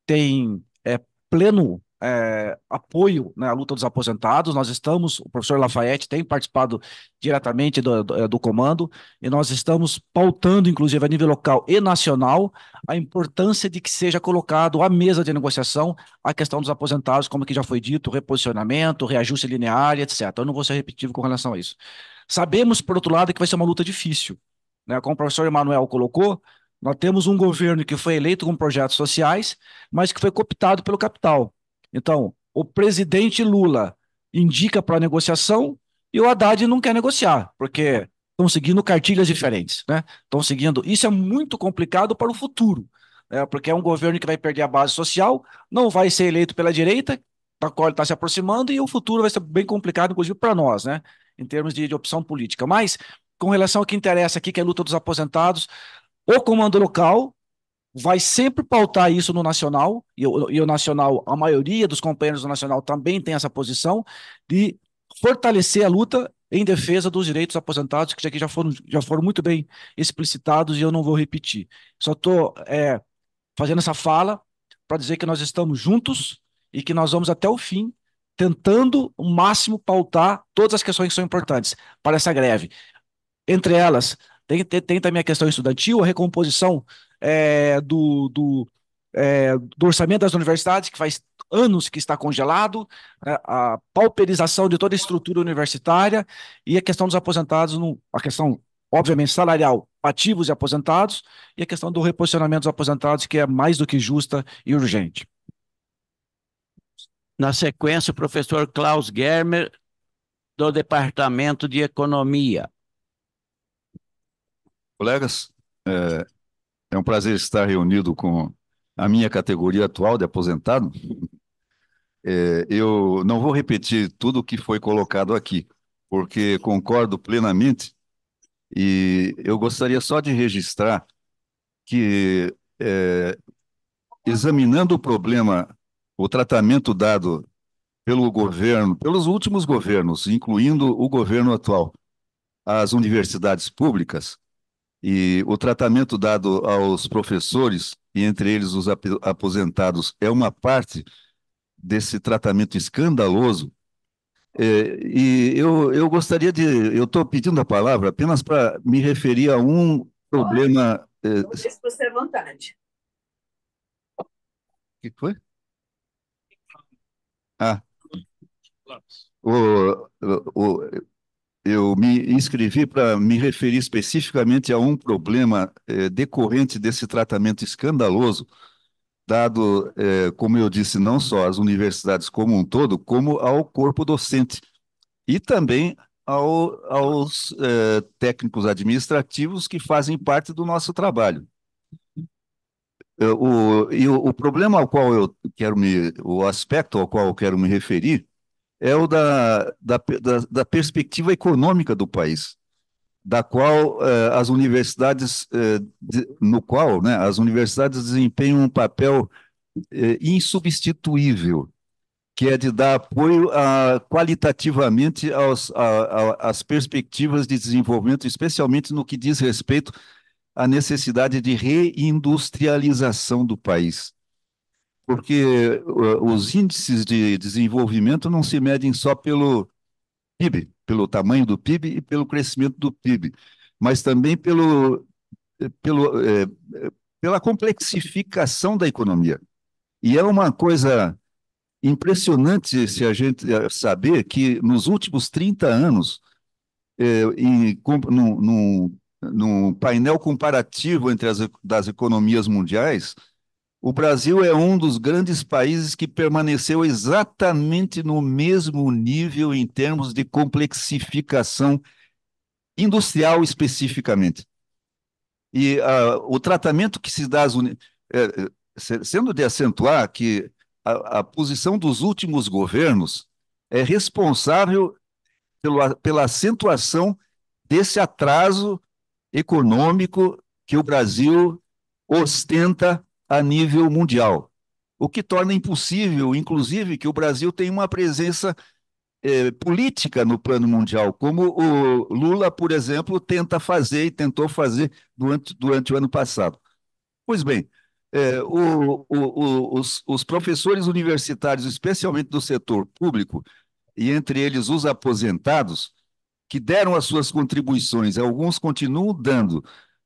tem é, pleno é, apoio na né, luta dos aposentados. Nós estamos, o professor Lafayette tem participado diretamente do, do, é, do, comando, e nós estamos pautando, inclusive, a nível local e nacional, a importância de que seja colocado à mesa de negociação a questão dos aposentados, como que já foi dito, reposicionamento, reajuste linear, etc. Então, eu não vou ser repetitivo com relação a isso. Sabemos, por outro lado, que vai ser uma luta difícil. Né? Como o professor Emanuel colocou, nós temos um governo que foi eleito com projetos sociais, mas que foi cooptado pelo capital. Então, o presidente Lula indica para negociação e o Haddad não quer negociar, porque estão seguindo cartilhas diferentes, né? Estão seguindo. Isso é muito complicado para o futuro, né? porque é um governo que vai perder a base social, não vai ser eleito pela direita, da tá qual está se aproximando, e o futuro vai ser bem complicado, inclusive para nós, né? Em termos de, de opção política. Mas, com relação ao que interessa aqui, que é a luta dos aposentados, o comando local vai sempre pautar isso no Nacional, e o, e o Nacional, a maioria dos companheiros do Nacional também tem essa posição, de fortalecer a luta em defesa dos direitos aposentados, que aqui já foram, já foram muito bem explicitados e eu não vou repetir. Só estou é, fazendo essa fala para dizer que nós estamos juntos e que nós vamos até o fim tentando o máximo pautar todas as questões que são importantes para essa greve. Entre elas, tem, tem, tem também a questão estudantil, a recomposição é, do, do, é, do orçamento das universidades, que faz anos que está congelado, né? a, pauperização de toda a estrutura universitária e a questão dos aposentados, no, a questão, obviamente, salarial, ativos e aposentados, e a questão do reposicionamento dos aposentados, que é mais do que justa e urgente. Na sequência, o professor Klaus Germer, do Departamento de Economia. Colegas, é, é um prazer estar reunido com a minha categoria atual de aposentado. É, eu não vou repetir tudo o que foi colocado aqui, porque concordo plenamente e eu gostaria só de registrar que, é, examinando o problema, o tratamento dado pelo governo, pelos últimos governos, incluindo o governo atual, às universidades públicas, e o tratamento dado aos professores, e entre eles os aposentados, é uma parte desse tratamento escandaloso. É, e eu, eu gostaria de. Eu estou pedindo a palavra apenas para me referir a um problema. se é, você à vontade. O que foi? Ah. O, o, eu me inscrevi para me referir especificamente a um problema é, decorrente desse tratamento escandaloso, dado, é, como eu disse, não só às universidades como um todo, como ao corpo docente e também ao, aos é, técnicos administrativos que fazem parte do nosso trabalho. O, e o, o problema ao qual eu quero me, o aspecto ao qual eu quero me referir é o da, da, da, da perspectiva econômica do país, da qual eh, as universidades, eh, de, no qual né, as universidades desempenham um papel eh, insubstituível, que é de dar apoio a, qualitativamente aos, a, a, às perspectivas de desenvolvimento, especialmente no que diz respeito à necessidade de reindustrialização do país porque uh, os índices de desenvolvimento não se medem só pelo PIB, pelo tamanho do PIB e pelo crescimento do PIB, mas também pelo, eh, pelo, é, pela complexificação da economia. E é uma coisa impressionante se a gente eh, saber que nos últimos 30 anos, é, em, num, num, num painel comparativo entre as das economias mundiais, o Brasil é um dos grandes países que permaneceu exatamente no mesmo nível em termos de complexificação industrial especificamente. E uh, o tratamento que se dá às uni... é, é sendo de acentuar que a, a, posição dos últimos governos é responsável pelo, pela acentuação desse atraso econômico que o Brasil ostenta a nível mundial, o que torna impossível, inclusive, que o Brasil tenha uma presença eh, política no plano mundial, como o Lula, por exemplo, tenta fazer e tentou fazer durante, durante o ano passado. Pois bem, eh, o, o, o, os, os professores universitários, especialmente do setor público, e entre eles os aposentados, que deram as suas contribuições, alguns continuam dando,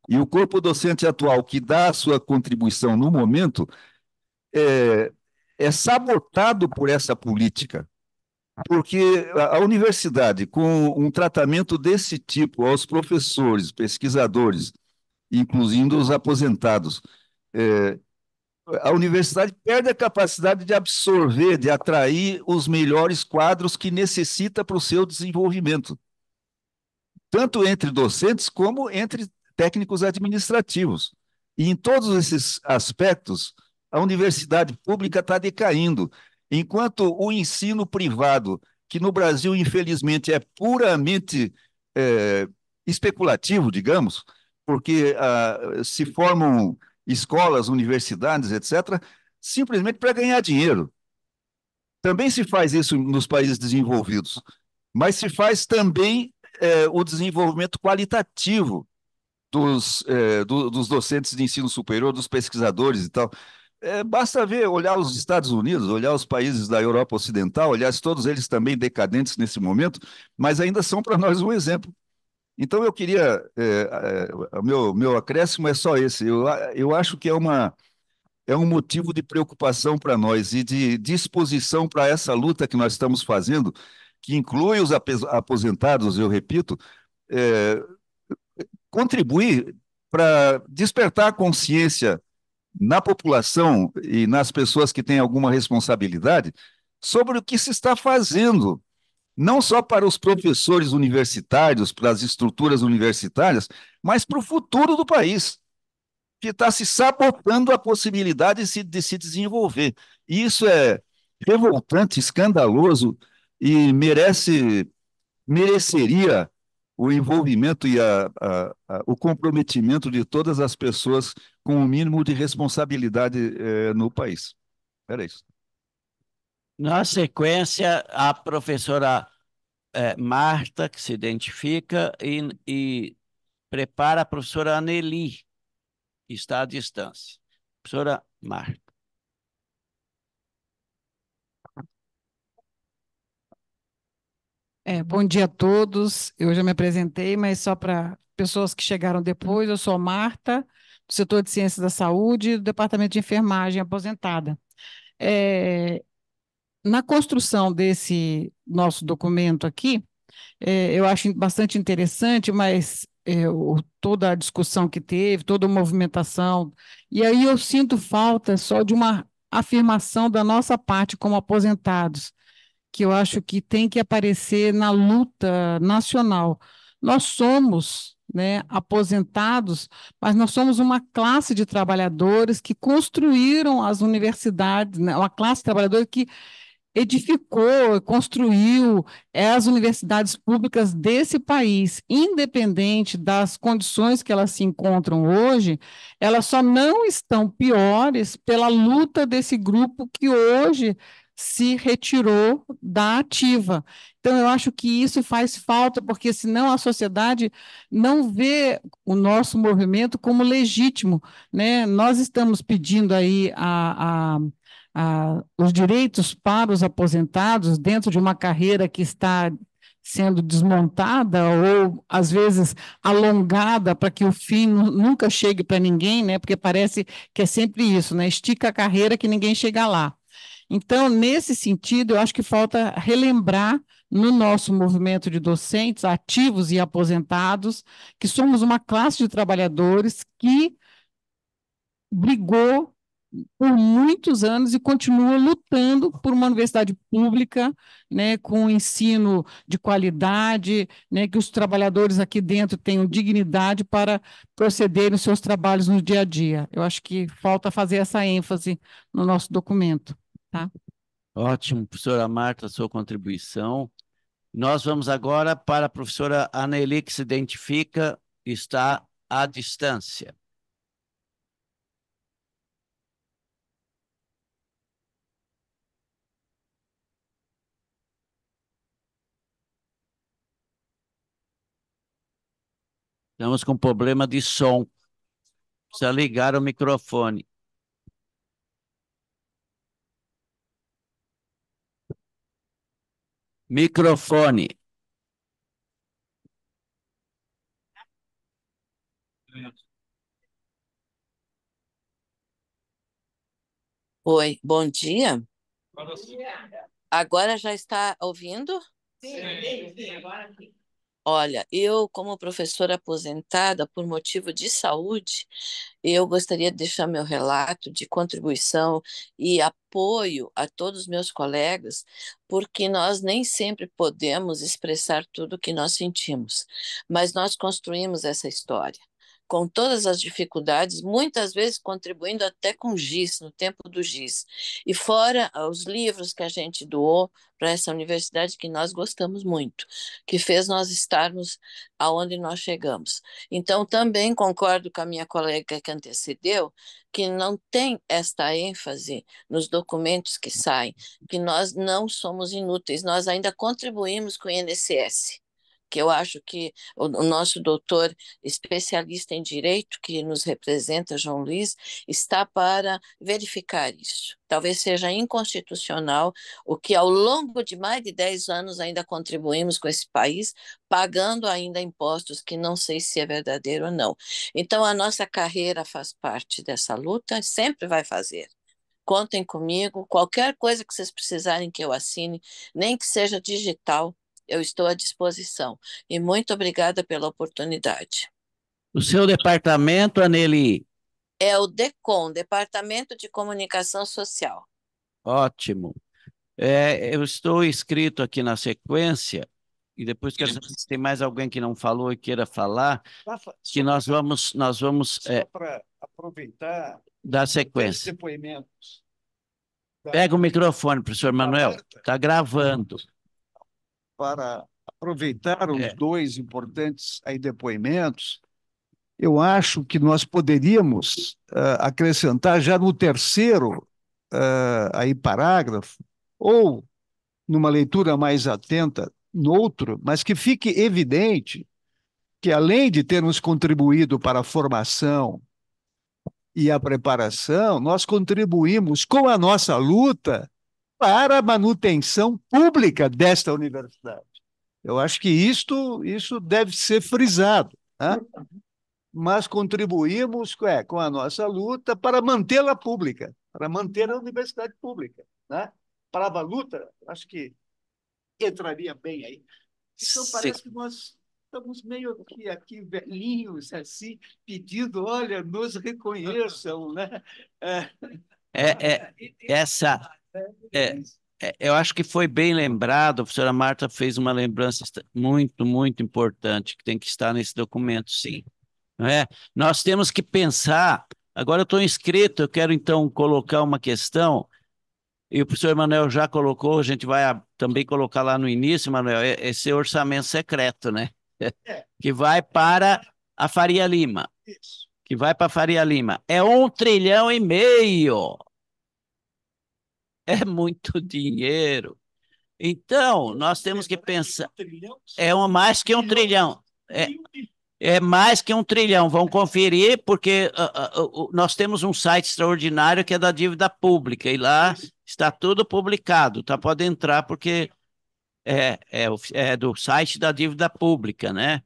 e o corpo docente atual, que dá a sua contribuição no momento, é, é sabotado por essa política. Porque a universidade, com um tratamento desse tipo aos professores, pesquisadores, incluindo os aposentados, é, a universidade perde a capacidade de absorver, de atrair os melhores quadros que necessita para o seu desenvolvimento, tanto entre docentes como entre técnicos administrativos. E em todos esses aspectos, a universidade pública está decaindo, enquanto o ensino privado, que no Brasil, infelizmente, é puramente é, especulativo, digamos, porque ah, se formam escolas, universidades, etc., simplesmente para ganhar dinheiro. Também se faz isso nos países desenvolvidos, mas se faz também é, o desenvolvimento qualitativo dos, é, do, dos docentes de ensino superior, dos pesquisadores e tal. É, basta ver, olhar os Estados Unidos, olhar os países da Europa Ocidental, aliás, todos eles também decadentes nesse momento, mas ainda são para nós um exemplo. Então, eu queria. É, é, meu, meu acréscimo é só esse. Eu, eu acho que é, uma, é um motivo de preocupação para nós e de disposição para essa luta que nós estamos fazendo, que inclui os aposentados, eu repito, é, contribuir para despertar a consciência na população e nas pessoas que têm alguma responsabilidade sobre o que se está fazendo, não só para os professores universitários, para as estruturas universitárias, mas para o futuro do país, que está se sabotando a possibilidade de se, de se desenvolver. E isso é revoltante, escandaloso e merece mereceria o envolvimento e a, a, a, o comprometimento de todas as pessoas com o mínimo de responsabilidade eh, no país. Era isso. Na sequência, a professora eh, Marta, que se identifica, e, e, prepara a professora Aneli, que está à distância. Professora Marta. É, bom dia a todos. Eu já me apresentei, mas só para pessoas que chegaram depois, eu sou Marta, do setor de Ciências da Saúde, do Departamento de Enfermagem, aposentada. É, na construção desse nosso documento aqui, é, eu acho bastante interessante, mas é, o, toda a discussão que teve, toda a movimentação, e aí eu sinto falta só de uma afirmação da nossa parte como aposentados, que eu acho que tem que aparecer na luta nacional. Nós somos né, aposentados, mas nós somos uma classe de trabalhadores que construíram as universidades, né, uma classe trabalhadora que edificou, construiu é, as universidades públicas desse país, independente das condições que elas se encontram hoje, elas só não estão piores pela luta desse grupo que hoje se retirou da ativa. Então, eu acho que isso faz falta, porque senão a sociedade não vê o nosso movimento como legítimo. Né? Nós estamos pedindo aí a, a os direitos para os aposentados dentro de uma carreira que está sendo desmontada ou às vezes alongada para que o fim nunca chegue para ninguém, né? Porque parece que é sempre isso, né? Estica a carreira que ninguém chega lá. Então, nesse sentido, eu acho que falta relembrar no nosso movimento de docentes ativos e aposentados que somos uma classe de trabalhadores que brigou por muitos anos e continua lutando por uma universidade pública, né, com um ensino de qualidade, né, que os trabalhadores aqui dentro tenham dignidade para procederem nos seus trabalhos no dia a dia. Eu acho que falta fazer essa ênfase no nosso documento tá? Ótimo, professora Marta, sua contribuição. Nós vamos agora para a professora Anneli, que se identifica, está à distância. Estamos com problema de som. Precisa ligar o microfone. Microfone. Oi, bom dia. Agora já está ouvindo? Sim, sim, sim agora sim. Olha, eu, como professora aposentada por motivo de saúde, eu gostaria de deixar meu relato de contribuição e apoio a todos os meus colegas, porque nós nem sempre podemos expressar tudo o que nós sentimos, mas nós construímos essa história com todas as dificuldades, muitas vezes contribuindo até com GIS, no tempo do GIS. E fora ah, os livros que a gente doou para essa universidade, que nós gostamos muito, que fez nós estarmos aonde nós chegamos. Então, também concordo com a minha colega que antecedeu, que não tem esta ênfase nos documentos que saem, que nós não somos inúteis, nós ainda contribuímos com o INSS que eu acho que o, o nosso doutor especialista em direito, que nos representa, João Luiz, está para verificar isso. Talvez seja inconstitucional o que, ao longo de mais de 10 anos, ainda contribuímos com esse país, pagando ainda impostos que não sei se é verdadeiro ou não. Então, a nossa carreira faz parte dessa luta, sempre vai fazer contem comigo. Qualquer coisa que vocês precisarem que eu assine, nem que seja digital, eu estou à disposição. E muito obrigada pela oportunidade. O seu departamento, Aneli? É o DECOM, Departamento de Comunicação Social. Ótimo. É, eu estou escrito aqui na sequência, e depois quero saber se tem mais alguém que não falou e queira falar, tá, que nós vamos. Nós vamos só é, para aproveitar. Da sequência. Depoimentos. Pega o microfone, professor Manuel. Está gravando para aproveitar os é. dois importantes aí depoimentos, eu acho que nós poderíamos uh, acrescentar já no terceiro uh, aí parágrafo, ou numa leitura mais atenta, noutro, mas que fique evidente que, além de termos contribuído para a formação e a preparação, nós contribuímos com a nossa luta para a manutenção pública desta universidade. Eu acho que isto, isso deve ser frisado. Né? Mas contribuímos é, com a nossa luta para mantê-la pública, para manter a universidade pública. Né? Para a luta, acho que entraria bem aí. Então, parece Sim. que nós estamos meio que aqui velhinhos, assim, pedindo, olha, nos reconheçam, né? É, é, é essa, é, é, eu acho que foi bem lembrado, a professora Marta fez uma lembrança muito, muito importante, que tem que estar nesse documento, sim. Não é? Nós temos que pensar. Agora eu estou inscrito, eu quero então colocar uma questão, e o professor Emanuel já colocou, a gente vai também colocar lá no início, Emanuel, esse orçamento secreto, né? É. Que vai para a Faria Lima. Isso. Que vai para a Faria Lima. É um trilhão e meio é muito dinheiro. Então, nós temos que pensar. É um mais que um trilhão. É, é mais que um trilhão. Vão conferir, porque uh, uh, uh, nós temos um site extraordinário que é da dívida pública, e lá está tudo publicado. Tá? Pode entrar, porque é, é, é do site da dívida pública, né?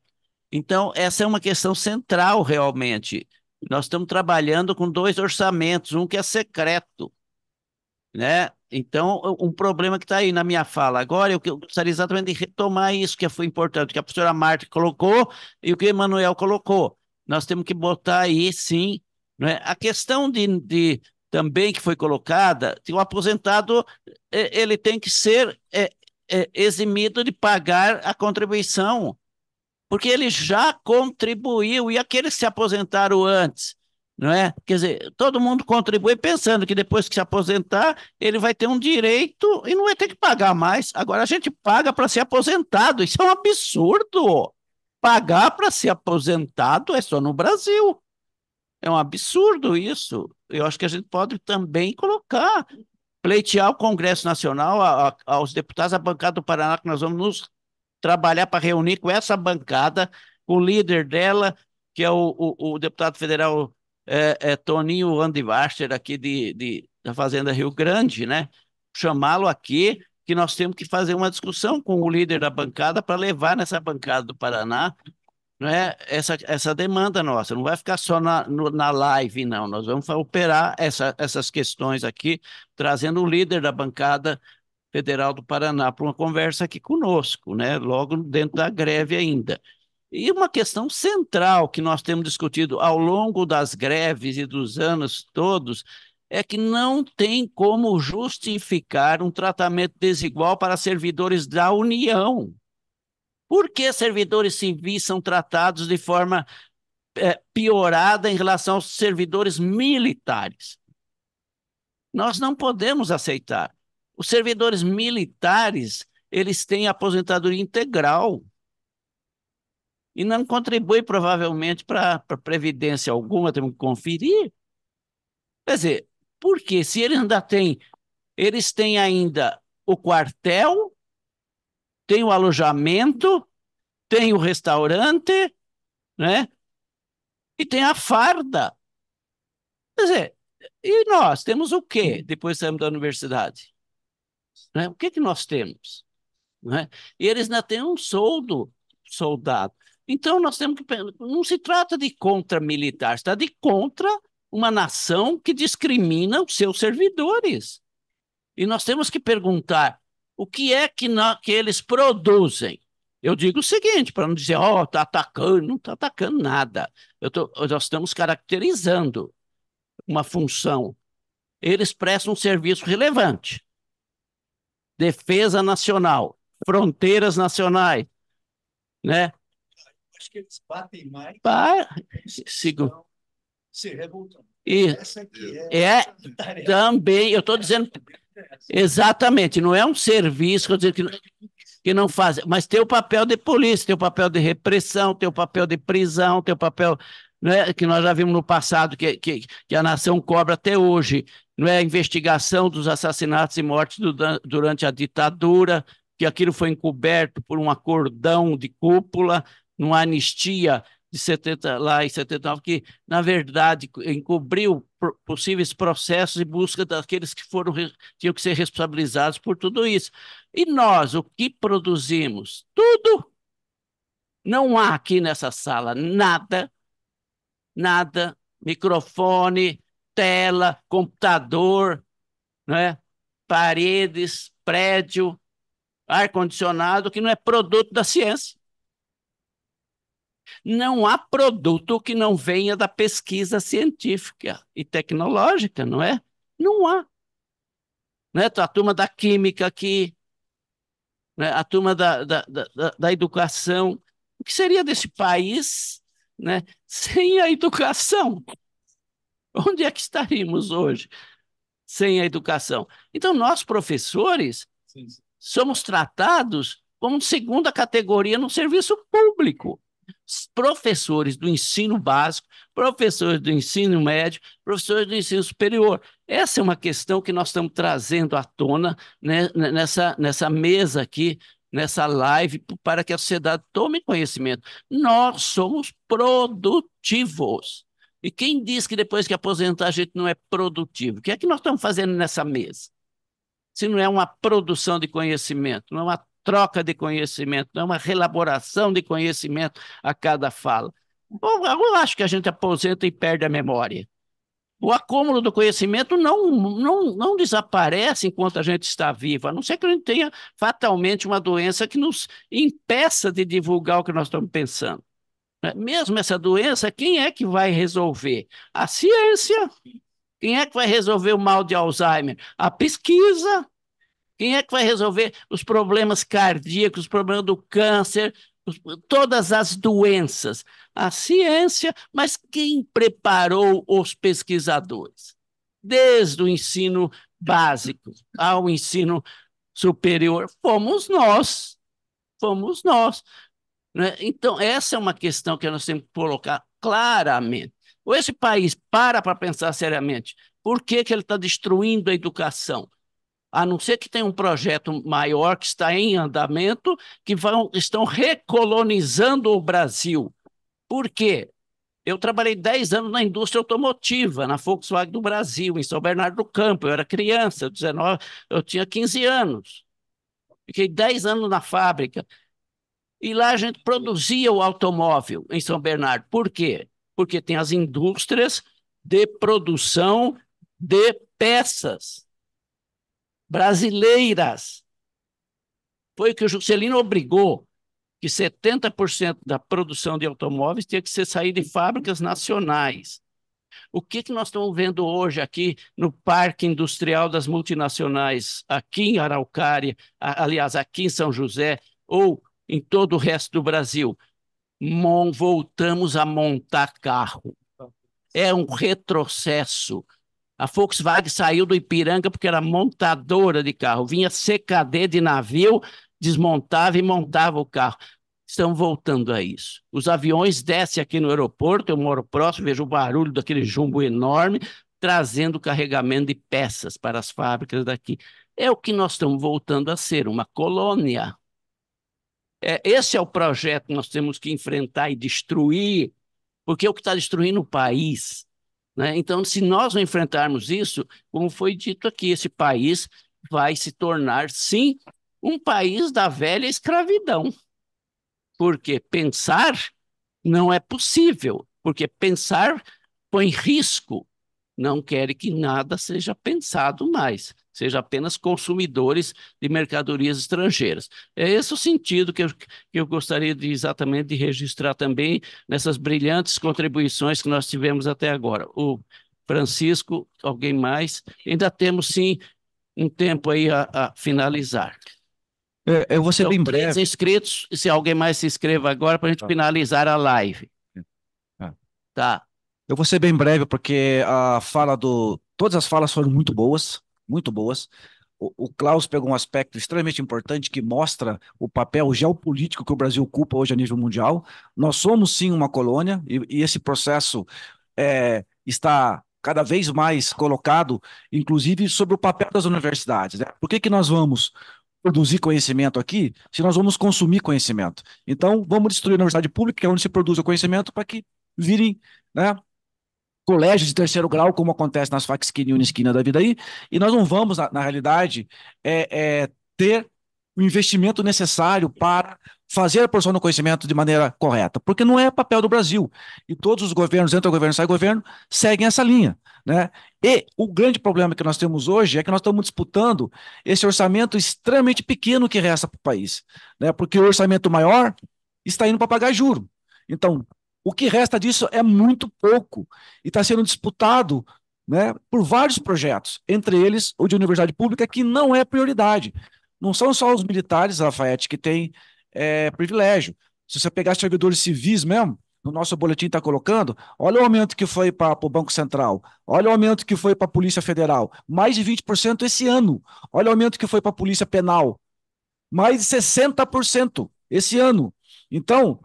Então, essa é uma questão central, realmente. Nós estamos trabalhando com dois orçamentos, um que é secreto né? Então, um problema que está aí na minha fala agora, eu gostaria exatamente de retomar isso que foi importante, que a professora Marta colocou e o que o Emanuel colocou. Nós temos que botar aí, sim, né? a questão de, de também que foi colocada, que o aposentado eh, ele tem que ser é, é, eximido de pagar a contribuição, porque ele já contribuiu, e aqueles que se aposentaram antes não é? Quer dizer, todo mundo contribui pensando que depois que se aposentar, ele vai ter um direito e não vai ter que pagar mais. Agora a gente paga para ser aposentado, isso é um absurdo. Pagar para ser aposentado é só no Brasil. É um absurdo isso. Eu acho que a gente pode também colocar, pleitear o Congresso Nacional, a, a, aos deputados, a bancada do Paraná, que nós vamos nos trabalhar para reunir com essa bancada, com o líder dela, que é o, o, o deputado federal é, é Toninho Andy Baster aqui de, de, da Fazenda Rio Grande, né? Chamá-lo aqui, que nós temos que fazer uma discussão com o líder da bancada para levar nessa bancada do Paraná né, essa, essa demanda nossa. Não vai ficar só na, no, na live, não. Nós vamos operar essa, essas questões aqui, trazendo o líder da bancada federal do Paraná para uma conversa aqui conosco, né? Logo dentro da greve ainda. E uma questão central que nós temos discutido ao longo das greves e dos anos todos é que não tem como justificar um tratamento desigual para servidores da União. Por que servidores civis são tratados de forma é, piorada em relação aos servidores militares? Nós não podemos aceitar. Os servidores militares, eles têm aposentadoria integral e não contribui provavelmente para previdência alguma, temos que conferir. Quer dizer, porque se eles ainda têm, eles têm ainda o quartel, tem o alojamento, tem o restaurante, né? E tem a farda. Quer dizer, e nós temos o quê depois que saímos da universidade? Né? O que que nós temos? Né? E eles ainda têm um soldo, soldado. Então, nós temos que não se trata de contra militar, está de contra uma nação que discrimina os seus servidores. E nós temos que perguntar o que é que, na, que eles produzem. Eu digo o seguinte, para não dizer, ó, oh, está atacando, não está atacando nada. Tô, nós estamos caracterizando uma função. Eles prestam um serviço relevante. Defesa nacional, fronteiras nacionais, né? acho que eles batem mais. Para, sigo. se revoltam. E Essa aqui é, é também, eu estou dizendo. É exatamente, não é um serviço que, eu digo que, não, que não faz, mas tem o papel de polícia, tem o papel de repressão, tem o papel de prisão, tem o papel né? que nós já vimos no passado, que, que, que, a nação cobra até hoje, não é a investigação dos assassinatos e mortes do, durante a ditadura, que aquilo foi encoberto por um acordão de cúpula, numa anistia de 70, lá em 79, que, na verdade, encobriu possíveis processos e busca daqueles que foram tinham que ser responsabilizados por tudo isso. E nós, o que produzimos? Tudo. Não há aqui nessa sala nada, nada, microfone, tela, computador, né? paredes, prédio, ar-condicionado, que não é produto da ciência. Não há produto que não venha da pesquisa científica e tecnológica, não é? Não há. Né? A turma da química aqui, né? a turma da, da, da, da educação. O que seria desse país né? sem a educação? Onde é que estaríamos hoje sem a educação? Então, nós, professores, sim, sim. somos tratados como segunda categoria no serviço público professores do ensino básico, professores do ensino médio, professores do ensino superior. Essa é uma questão que nós estamos trazendo à tona né, nessa, nessa mesa aqui, nessa live, para que a sociedade tome conhecimento. Nós somos produtivos. E quem diz que depois que aposentar a gente não é produtivo? O que é que nós estamos fazendo nessa mesa? Se não é uma produção de conhecimento, não é uma troca de conhecimento, não é uma relaboração de conhecimento a cada fala. Bom, eu acho que a gente aposenta e perde a memória. O acúmulo do conhecimento não, não, não desaparece enquanto a gente está vivo, a não ser que a gente tenha fatalmente uma doença que nos impeça de divulgar o que nós estamos pensando. Né? Mesmo essa doença, quem é que vai resolver? A ciência. Quem é que vai resolver o mal de Alzheimer? A pesquisa. Quem é que vai resolver os problemas cardíacos, os problemas do câncer, todas as doenças? A ciência, mas quem preparou os pesquisadores? Desde o ensino básico ao ensino superior, fomos nós. Fomos nós. Né? Então, essa é uma questão que nós temos que colocar claramente. Ou esse país para para pensar seriamente por que, que ele está destruindo a educação? a não ser que tenha um projeto maior que está em andamento, que vão, estão recolonizando o Brasil. Por quê? Eu trabalhei 10 anos na indústria automotiva, na Volkswagen do Brasil, em São Bernardo do Campo. Eu era criança, 19, eu tinha 15 anos. Fiquei 10 anos na fábrica. E lá a gente produzia o automóvel em São Bernardo. Por quê? Porque tem as indústrias de produção de peças brasileiras. Foi o que o Juscelino obrigou, que 70% da produção de automóveis tinha que ser sair de fábricas nacionais. O que, que nós estamos vendo hoje aqui no Parque Industrial das Multinacionais, aqui em Araucária, aliás, aqui em São José, ou em todo o resto do Brasil? Mon, voltamos a montar carro. É um retrocesso. A Volkswagen saiu do Ipiranga porque era montadora de carro. Vinha CKD de navio, desmontava e montava o carro. Estão voltando a isso. Os aviões descem aqui no aeroporto, eu moro próximo, vejo o barulho daquele jumbo enorme, trazendo carregamento de peças para as fábricas daqui. É o que nós estamos voltando a ser, uma colônia. É, esse é o projeto que nós temos que enfrentar e destruir, porque é o que está destruindo o país né? Então, se nós não enfrentarmos isso, como foi dito aqui, esse país vai se tornar, sim, um país da velha escravidão. Porque pensar não é possível, porque pensar põe risco, não quer que nada seja pensado mais seja apenas consumidores de mercadorias estrangeiras. É esse o sentido que eu, que eu gostaria de, exatamente de registrar também nessas brilhantes contribuições que nós tivemos até agora. O Francisco, alguém mais? Ainda temos, sim, um tempo aí a, a finalizar. Eu, é, eu vou ser então, bem breve. inscritos, se alguém mais se inscreva agora para a gente tá. finalizar a live. Tá. tá. Eu vou ser bem breve porque a fala do... Todas as falas foram muito boas muito boas. O, o Klaus pegou um aspecto extremamente importante que mostra o papel geopolítico que o Brasil ocupa hoje a nível mundial. Nós somos sim uma colônia e, e esse processo é, está cada vez mais colocado, inclusive sobre o papel das universidades. Né? Por que, que nós vamos produzir conhecimento aqui se nós vamos consumir conhecimento? Então, vamos destruir a universidade pública, que é onde se produz o conhecimento, para que virem né, colégios de terceiro grau, como acontece nas que e unisquina da vida aí, e nós não vamos, na, na realidade, é, é, ter o investimento necessário para fazer a produção do conhecimento de maneira correta, porque não é papel do Brasil. E todos os governos, entra governo, sai governo, seguem essa linha. Né? E o grande problema que nós temos hoje é que nós estamos disputando esse orçamento extremamente pequeno que resta para o país, né? porque o orçamento maior está indo para pagar juro. Então, o que resta disso é muito pouco e está sendo disputado né, por vários projetos, entre eles o de universidade pública, que não é prioridade. Não são só os militares, Rafaete, que têm é, privilégio. Se você pegar servidores civis mesmo, no nosso boletim está colocando, olha o aumento que foi para o Banco Central, olha o aumento que foi para a Polícia Federal, mais de 20% esse ano, olha o aumento que foi para a Polícia Penal, mais de 60% esse ano. Então,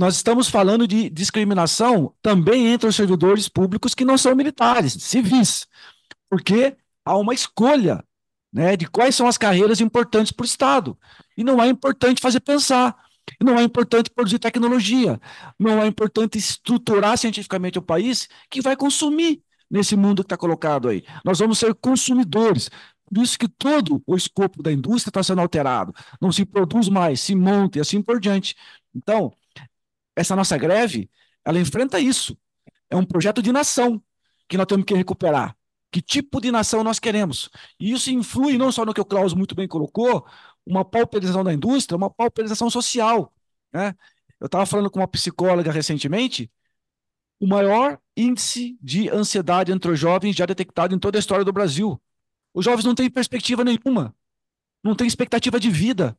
nós estamos falando de discriminação também entre os servidores públicos que não são militares, civis, porque há uma escolha né, de quais são as carreiras importantes para o Estado. E não é importante fazer pensar, não é importante produzir tecnologia, não é importante estruturar cientificamente o país que vai consumir nesse mundo que está colocado aí. Nós vamos ser consumidores. Por isso que todo o escopo da indústria está sendo alterado. Não se produz mais, se monta e assim por diante. Então, essa nossa greve, ela enfrenta isso. É um projeto de nação que nós temos que recuperar. Que tipo de nação nós queremos? E isso influi não só no que o Klaus muito bem colocou, uma pauperização da indústria, uma pauperização social. Né? Eu estava falando com uma psicóloga recentemente, o maior índice de ansiedade entre os jovens já detectado em toda a história do Brasil. Os jovens não têm perspectiva nenhuma, não têm expectativa de vida.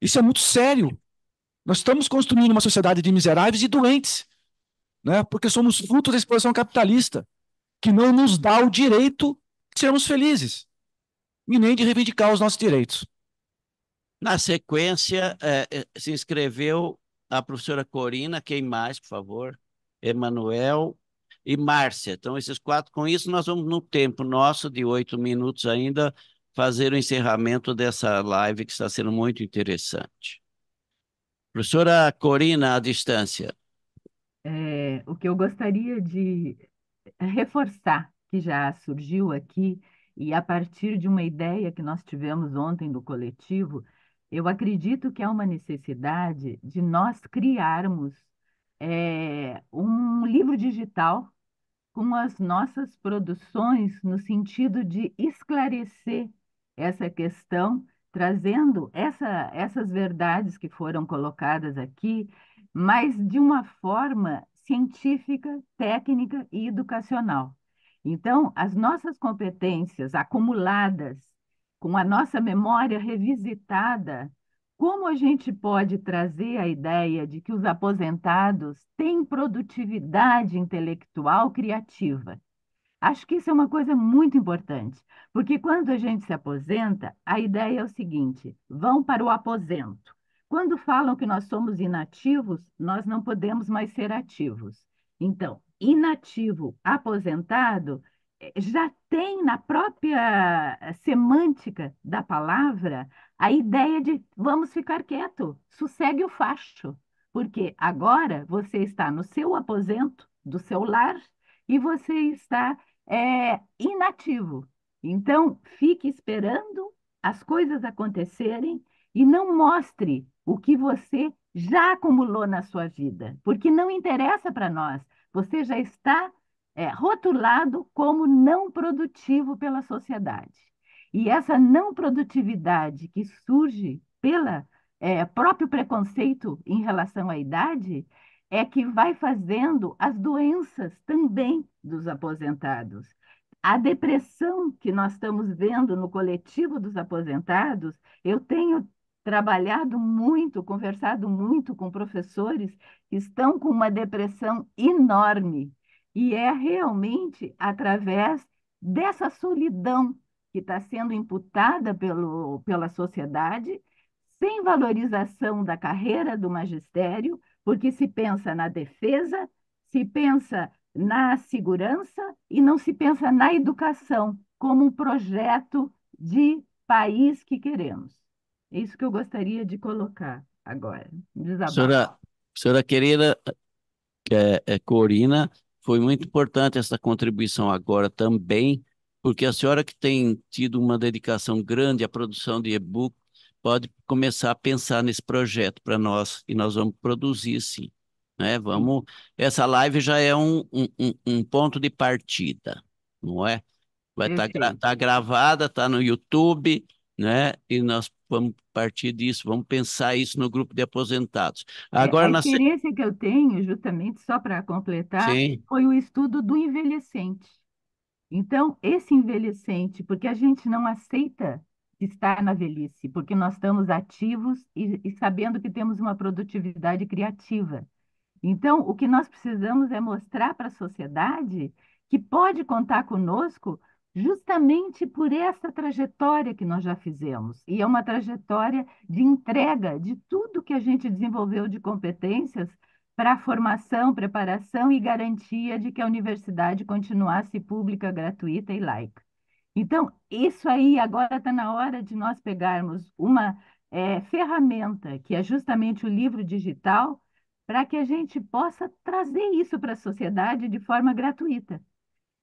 Isso é muito sério. Nós estamos construindo uma sociedade de miseráveis e doentes, né? porque somos fruto da exploração capitalista, que não nos dá o direito de sermos felizes e nem de reivindicar os nossos direitos. Na sequência, é, é, se inscreveu a professora Corina, quem mais, por favor? Emanuel e Márcia. Então, esses quatro, com isso, nós vamos, no tempo nosso de oito minutos ainda, fazer o encerramento dessa live que está sendo muito interessante. Professora Corina, à distância. É, o que eu gostaria de reforçar, que já surgiu aqui, e a partir de uma ideia que nós tivemos ontem do coletivo, eu acredito que há uma necessidade de nós criarmos é, um livro digital com as nossas produções, no sentido de esclarecer essa questão trazendo essa, essas verdades que foram colocadas aqui, mas de uma forma científica, técnica e educacional. Então, as nossas competências acumuladas, com a nossa memória revisitada, como a gente pode trazer a ideia de que os aposentados têm produtividade intelectual criativa? Acho que isso é uma coisa muito importante, porque quando a gente se aposenta, a ideia é o seguinte: vão para o aposento. Quando falam que nós somos inativos, nós não podemos mais ser ativos. Então, inativo, aposentado, eh, já tem na própria semântica da palavra a ideia de vamos ficar quieto, sossegue o facho, porque agora você está no seu aposento, do seu lar, e você está é, inativo. Então, fique esperando as coisas acontecerem e não mostre o que você já acumulou na sua vida, porque não interessa para nós. Você já está é, rotulado como não produtivo pela sociedade. E essa não produtividade que surge pelo é, próprio preconceito em relação à idade é que vai fazendo as doenças também dos aposentados. A depressão que nós estamos vendo no coletivo dos aposentados, eu tenho trabalhado muito, conversado muito com professores que estão com uma depressão enorme. E é realmente através dessa solidão que está sendo imputada pelo, pela sociedade, sem valorização da carreira do magistério, porque se pensa na defesa, se pensa na segurança e não se pensa na educação como um projeto de país que queremos. É isso que eu gostaria de colocar agora. Senhora, senhora querida é, é, Corina, foi muito importante essa contribuição agora também, porque a senhora que tem tido uma dedicação grande à produção de e-book pode começar a pensar nesse projeto para nós e nós vamos produzir sim. Né? Vamos, essa live já é um, um, um ponto de partida, não é? Vai estar tá, gra, uhum. tá gravada, está no YouTube, né? E nós vamos partir disso, vamos pensar isso no grupo de aposentados. É, Agora, é, a na... experiência que eu tenho, justamente só para completar, sim. foi o estudo do envelhecente. Então, esse envelhecente, porque a gente não aceita de estar na velhice, porque nós estamos ativos e, e sabendo que temos uma produtividade criativa. Então, o que nós precisamos é mostrar para a sociedade que pode contar conosco justamente por essa trajetória que nós já fizemos. E é uma trajetória de entrega de tudo que a gente desenvolveu de competências para formação, preparação e garantia de que a universidade continuasse pública, gratuita e laica. Então, isso aí agora está na hora de nós pegarmos uma é, ferramenta, que é justamente o livro digital, para que a gente possa trazer isso para a sociedade de forma gratuita.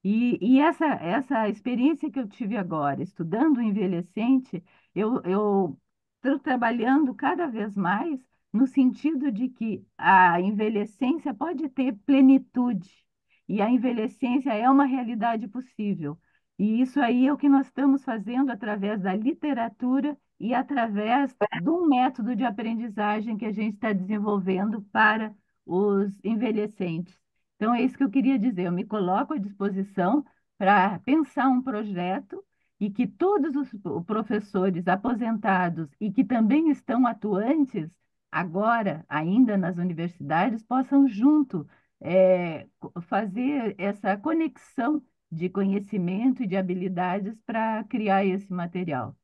E, e, essa, essa experiência que eu tive agora, estudando o envelhecente, eu estou trabalhando cada vez mais no sentido de que a envelhecência pode ter plenitude, e a envelhecência é uma realidade possível e isso aí é o que nós estamos fazendo através da literatura e através de um método de aprendizagem que a gente está desenvolvendo para os envelhecentes. Então, é isso que eu queria dizer. Eu me coloco à disposição para pensar um projeto e que todos os professores aposentados e que também estão atuantes agora, ainda nas universidades, possam junto é, fazer essa conexão de conhecimento e de habilidades para criar esse material.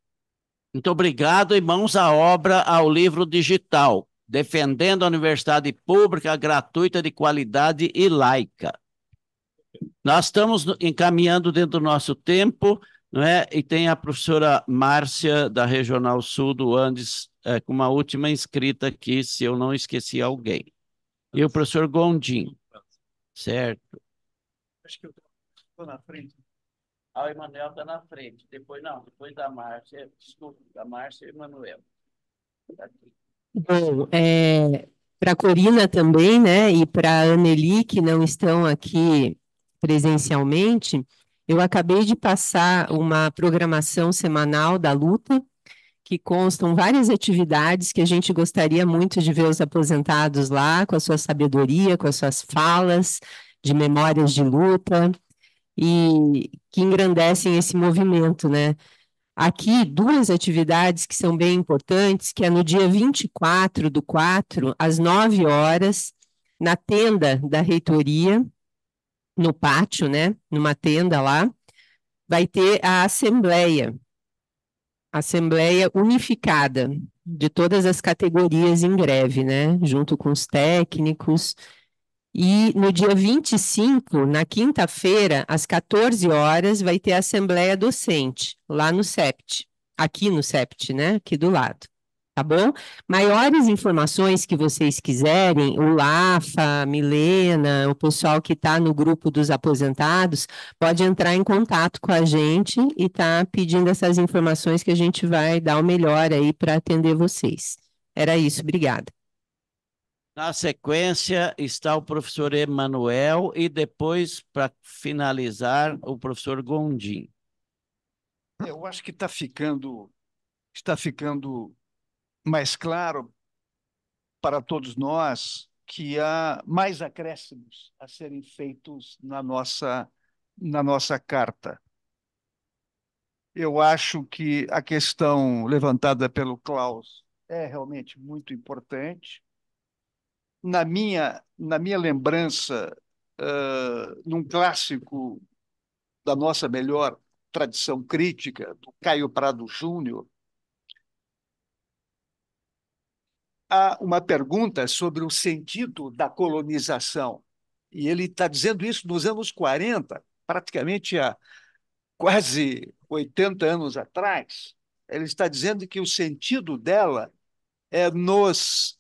Muito obrigado e mãos à obra ao livro digital, defendendo a universidade pública, gratuita, de qualidade e laica. Nós estamos encaminhando dentro do nosso tempo, não é? e tem a professora Márcia, da Regional Sul do Andes, é, com uma última inscrita aqui, se eu não esqueci alguém. E o professor Gondim, certo? Acho que eu Estou na frente. Ah, o Emanuel está na frente. Depois, não, depois da Márcia. Desculpa, da Márcia e Emanuel. Tá Bom, é, para a Corina também, né, e para a Anneli, que não estão aqui presencialmente, eu acabei de passar uma programação semanal da luta, que constam várias atividades que a gente gostaria muito de ver os aposentados lá, com a sua sabedoria, com as suas falas, de memórias de luta, e que engrandecem esse movimento, né? Aqui, duas atividades que são bem importantes, que é no dia 24 do 4, às 9 horas, na tenda da reitoria, no pátio, né? Numa tenda lá, vai ter a assembleia, assembleia unificada de todas as categorias em greve, né? Junto com os técnicos, e no dia 25, na quinta-feira, às 14 horas, vai ter a Assembleia Docente, lá no CEPT, aqui no CEPT, né? Aqui do lado. Tá bom? Maiores informações que vocês quiserem, o Lafa, a Milena, o pessoal que está no grupo dos aposentados, pode entrar em contato com a gente e tá pedindo essas informações que a gente vai dar o melhor aí para atender vocês. Era isso, obrigada. Na sequência está o professor Emanuel e depois, para finalizar, o professor Gondim. Eu acho que está ficando, está ficando mais claro para todos nós que há mais acréscimos a serem feitos na nossa, na nossa carta. Eu acho que a questão levantada pelo Klaus é realmente muito importante na minha, na minha lembrança, uh, num clássico da nossa melhor tradição crítica, do Caio Prado Júnior, há uma pergunta sobre o sentido da colonização. E ele está dizendo isso nos anos 40, praticamente há quase 80 anos atrás. Ele está dizendo que o sentido dela é nos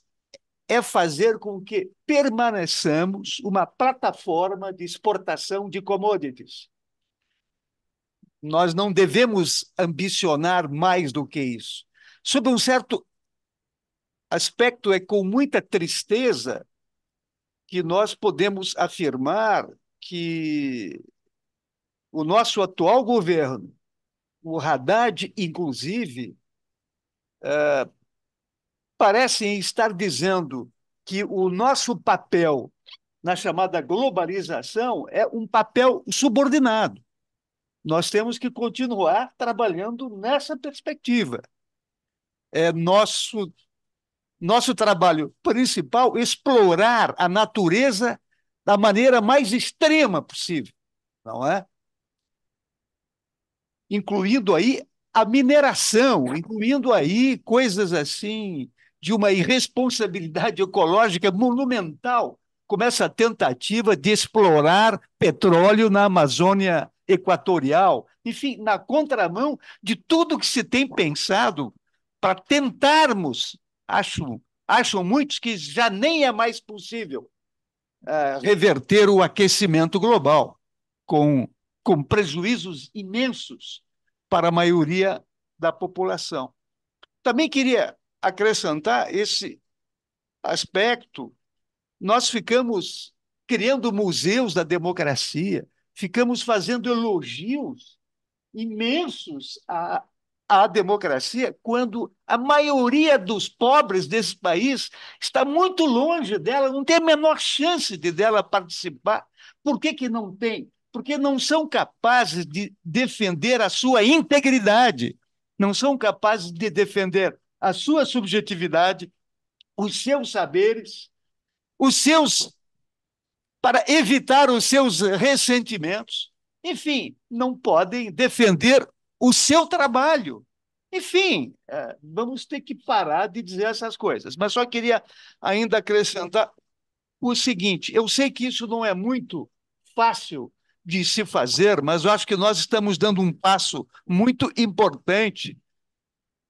é fazer com que permaneçamos uma plataforma de exportação de commodities. Nós não devemos ambicionar mais do que isso. Sob um certo aspecto, é com muita tristeza que nós podemos afirmar que o nosso atual governo, o Haddad, inclusive, eh, parecem estar dizendo que o nosso papel na chamada globalização é um papel subordinado. Nós temos que continuar trabalhando nessa perspectiva. É nosso nosso trabalho principal explorar a natureza da maneira mais extrema possível, não é? Incluindo aí a mineração, incluindo aí coisas assim de uma irresponsabilidade ecológica monumental, como essa tentativa de explorar petróleo na Amazônia Equatorial, enfim, na contramão de tudo que se tem pensado para tentarmos, acho, acham muitos que já nem é mais possível uh, reverter o aquecimento global, com, com prejuízos imensos para a maioria da população. Também queria acrescentar esse aspecto, nós ficamos criando museus da democracia, ficamos fazendo elogios imensos à, à democracia, quando a maioria dos pobres desse país está muito longe dela, não tem a menor chance de dela participar. Por que, que não tem? Porque não são capazes de defender a sua integridade, não são capazes de defender a sua subjetividade, os seus saberes, os seus para evitar os seus ressentimentos. Enfim, não podem defender o seu trabalho. Enfim, é, vamos ter que parar de dizer essas coisas. Mas só queria ainda acrescentar o seguinte: eu sei que isso não é muito fácil de se fazer, mas eu acho que nós estamos dando um passo muito importante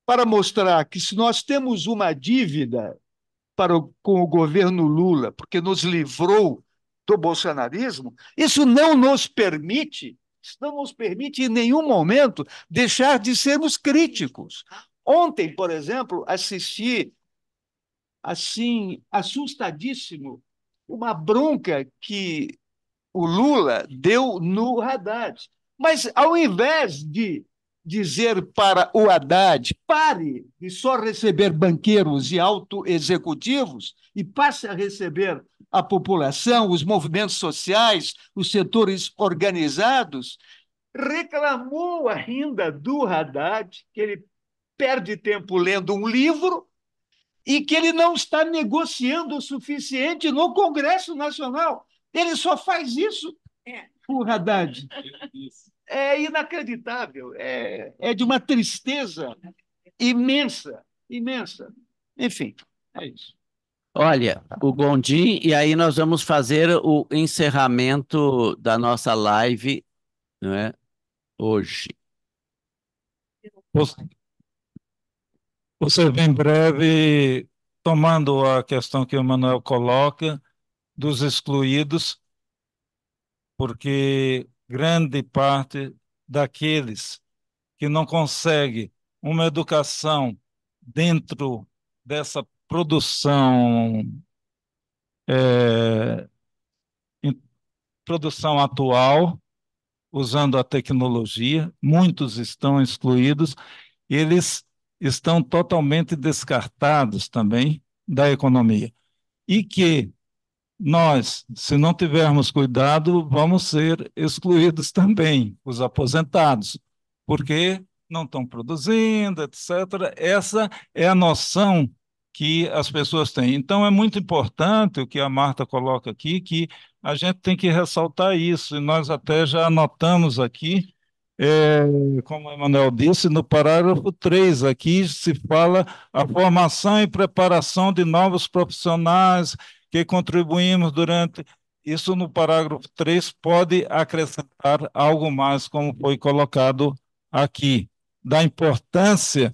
para mostrar que se nós temos uma dívida para o, com o governo Lula, porque nos livrou do bolsonarismo, isso não nos permite, não nos permite em nenhum momento deixar de sermos críticos. Ontem, por exemplo, assisti assim assustadíssimo uma bronca que o Lula deu no Haddad. Mas ao invés de dizer para o Haddad: pare de só receber banqueiros e auto-executivos e passe a receber a população, os movimentos sociais, os setores organizados, reclamou ainda do Haddad que ele perde tempo lendo um livro e que ele não está negociando o suficiente no Congresso Nacional. Ele só faz isso, é. o Haddad é inacreditável, é, é de uma tristeza imensa, imensa. Enfim, é isso. Olha, o Gondim, e aí nós vamos fazer o encerramento da nossa live né, hoje. Você, você vem breve, tomando a questão que o Manuel coloca, dos excluídos, porque grande parte daqueles que não consegue uma educação dentro dessa produção é, produção atual usando a tecnologia, muitos estão excluídos, eles estão totalmente descartados também da economia. E que nós, se não tivermos cuidado, vamos ser excluídos também, os aposentados, porque não estão produzindo, etc. Essa é a noção que as pessoas têm. Então, é muito importante o que a Marta coloca aqui, que a gente tem que ressaltar isso, e nós até já anotamos aqui, é, como o Emanuel disse, no parágrafo 3, aqui se fala a formação e preparação de novos profissionais que contribuímos durante. Isso no parágrafo 3 pode acrescentar algo mais, como foi colocado aqui, da importância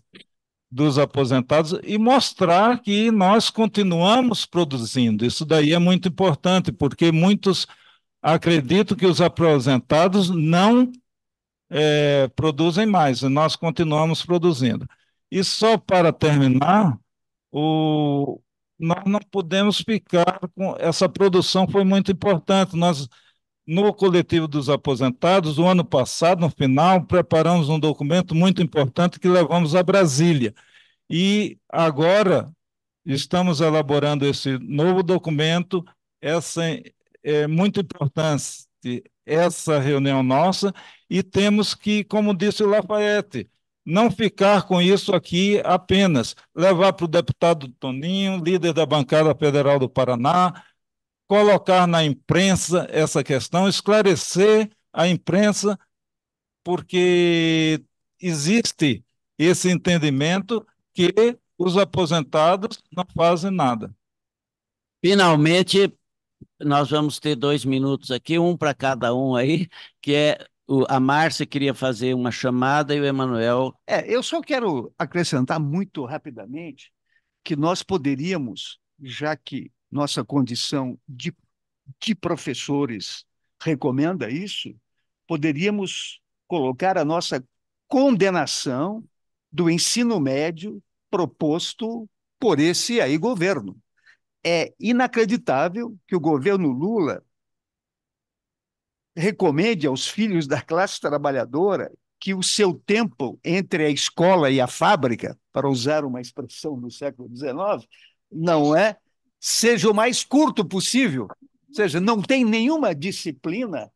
dos aposentados e mostrar que nós continuamos produzindo. Isso daí é muito importante, porque muitos acreditam que os aposentados não é, produzem mais, nós continuamos produzindo. E só para terminar, o, nós não podemos ficar com. Essa produção foi muito importante. Nós, no coletivo dos aposentados, o ano passado, no final, preparamos um documento muito importante que levamos a Brasília. E agora estamos elaborando esse novo documento. Essa é muito importante essa reunião nossa e temos que, como disse o Lafayette, não ficar com isso aqui apenas, levar para o deputado Toninho, líder da bancada federal do Paraná, colocar na imprensa essa questão, esclarecer a imprensa, porque existe esse entendimento que os aposentados não fazem nada. Finalmente, nós vamos ter dois minutos aqui, um para cada um aí, que é o, a Márcia queria fazer uma chamada e o Emanuel. É, eu só quero acrescentar muito rapidamente que nós poderíamos, já que nossa condição de, de professores recomenda isso, poderíamos colocar a nossa condenação do ensino médio proposto por esse aí governo. É inacreditável que o governo Lula recomende aos filhos da classe trabalhadora que o seu tempo entre a escola e a fábrica, para usar uma expressão do século XIX, não é, seja o mais curto possível. Ou seja, não tem nenhuma disciplina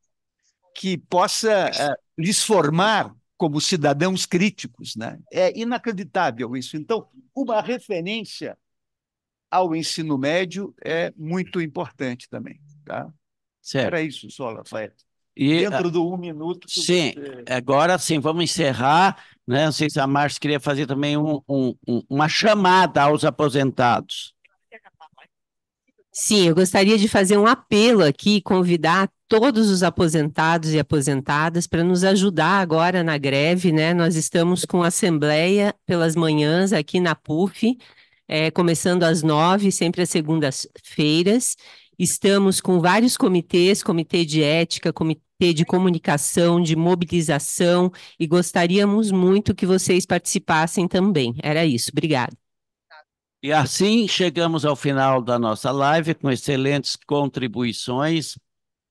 que possa é, lhes formar como cidadãos críticos. Né? É inacreditável isso. Então, uma referência ao ensino médio é muito importante também. Tá? Certo. Era isso só, Lafayette. E, Dentro ah, do um minuto. sim, você... agora sim, vamos encerrar. Né? Não sei se a Márcia queria fazer também um, um, uma chamada aos aposentados. Sim, eu gostaria de fazer um apelo aqui, convidar todos os aposentados e aposentadas para nos ajudar agora na greve, né? Nós estamos com assembleia pelas manhãs aqui na PUF, é, começando às nove, sempre às segundas-feiras. Estamos com vários comitês, comitê de ética, comitê ter de comunicação, de mobilização, e gostaríamos muito que vocês participassem também. Era isso, obrigada. E assim chegamos ao final da nossa live, com excelentes contribuições,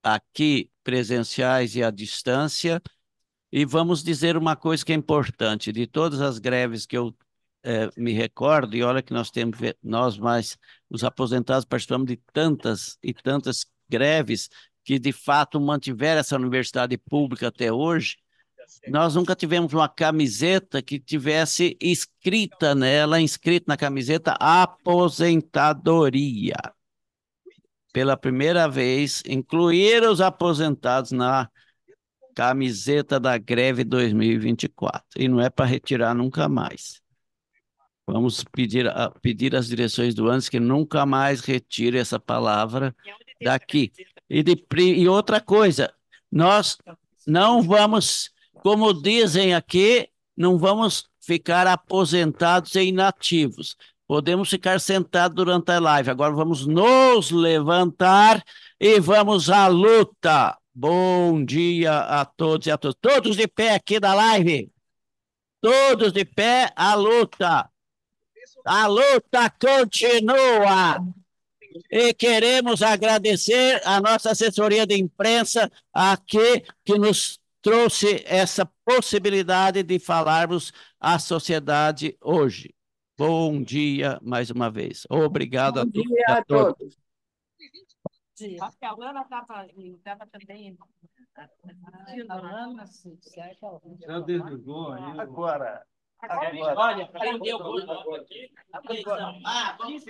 aqui presenciais e à distância. E vamos dizer uma coisa que é importante: de todas as greves que eu eh, me recordo, e olha que nós temos, nós mais, os aposentados, participamos de tantas e tantas greves, que de fato mantiveram essa universidade pública até hoje, nós nunca tivemos uma camiseta que tivesse escrita nela, inscrita na camiseta, aposentadoria. Pela primeira vez, incluir os aposentados na camiseta da greve 2024. E não é para retirar nunca mais. Vamos pedir, pedir às direções do ANS que nunca mais retire essa palavra daqui. E, de, e outra coisa, nós não vamos, como dizem aqui, não vamos ficar aposentados e inativos. Podemos ficar sentados durante a live. Agora vamos nos levantar e vamos à luta. Bom dia a todos e a todas. Todos de pé aqui da live. Todos de pé à luta. A luta continua e queremos agradecer a nossa assessoria de imprensa aqui que nos trouxe essa possibilidade de falarmos à sociedade hoje. Bom dia mais uma vez. Obrigado Bom a, todos, dia a todos. todos. Acho que a Lana estava tava também. A Lana, se Já desligou aí. Né? Agora. Agora. Olha, prendeu o aqui. Ah, vamos